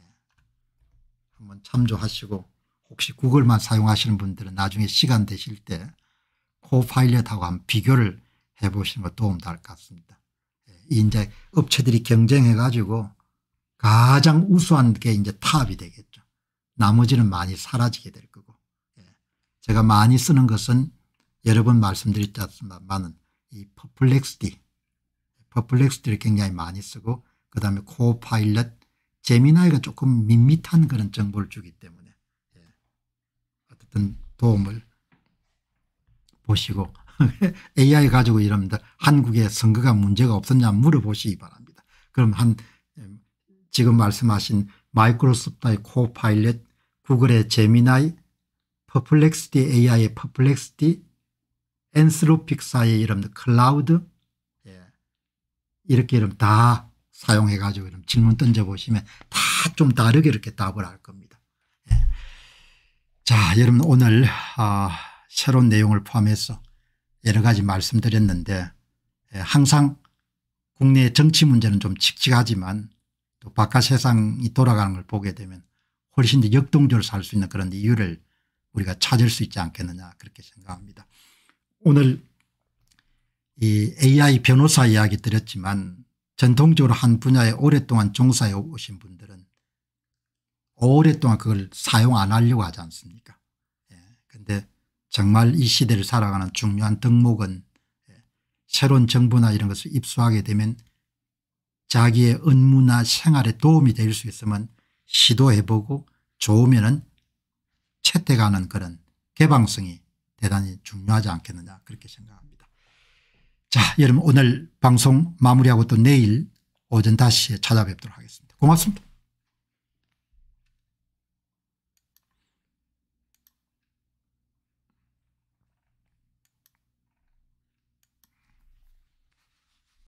예. 한번 참조하시고 혹시 구글만 사용하시는 분들은 나중에 시간 되실 때 코파일럿하고 그 한 비교를 해보시는 것 도움 될것 같습니다. 예, 이제 업체들이 경쟁해 가지고 가장 우수한 게 이제 탑이 되겠죠. 나머지는 많이 사라지게 될 거고 예, 제가 많이 쓰는 것은 여러 번 말씀드렸지 않습니다만은 이 퍼플렉스티 퍼플렉스티를 굉장히 많이 쓰고 그 다음에 코파일럿 재미나이가 조금 밋밋한 그런 정보를 주기 때문에 예, 어쨌든 도움을 보시고 AI 가지고 이럽니 한국의 선거가 문제가 없었냐 물어보시기 바랍니다. 그럼 한 지금 말씀하신 마이크로소프트의 코파일럿 구글의 제미나이 퍼플렉스티 AI의 퍼플렉스티 엔스로픽사의 이름 클라우드 예. 이렇게 이름 다 사용해 가지고 이름 질문 던져 보시면 다 좀 다르게 이렇게 답을 할 겁니다. 예. 자 여러분 오늘 아 새로운 내용을 포함해서 여러 가지 말씀드렸는데 예, 항상 국내 정치 문제는 좀 칙칙하지만 또 바깥 세상이 돌아가는 걸 보게 되면 훨씬 더 역동적으로 살 수 있는 그런 이유를 우리가 찾을 수 있지 않겠느냐 그렇게 생각합니다. 오늘 이 AI 변호사 이야기 드렸지만 전통적으로 한 분야에 오랫동안 종사해 오신 분들은 오랫동안 그걸 사용 안 하려고 하지 않습니까 정말 이 시대를 살아가는 중요한 덕목은 예, 새로운 정보나 이런 것을 입수하게 되면 자기의 업무나 생활에 도움이 될 수 있으면 시도해보고 좋으면 은 채택하는 그런 개방성이 대단히 중요하지 않겠느냐 그렇게 생각합니다. 자 여러분 오늘 방송 마무리하고 또 내일 오전 다시 찾아뵙도록 하겠습니다. 고맙습니다.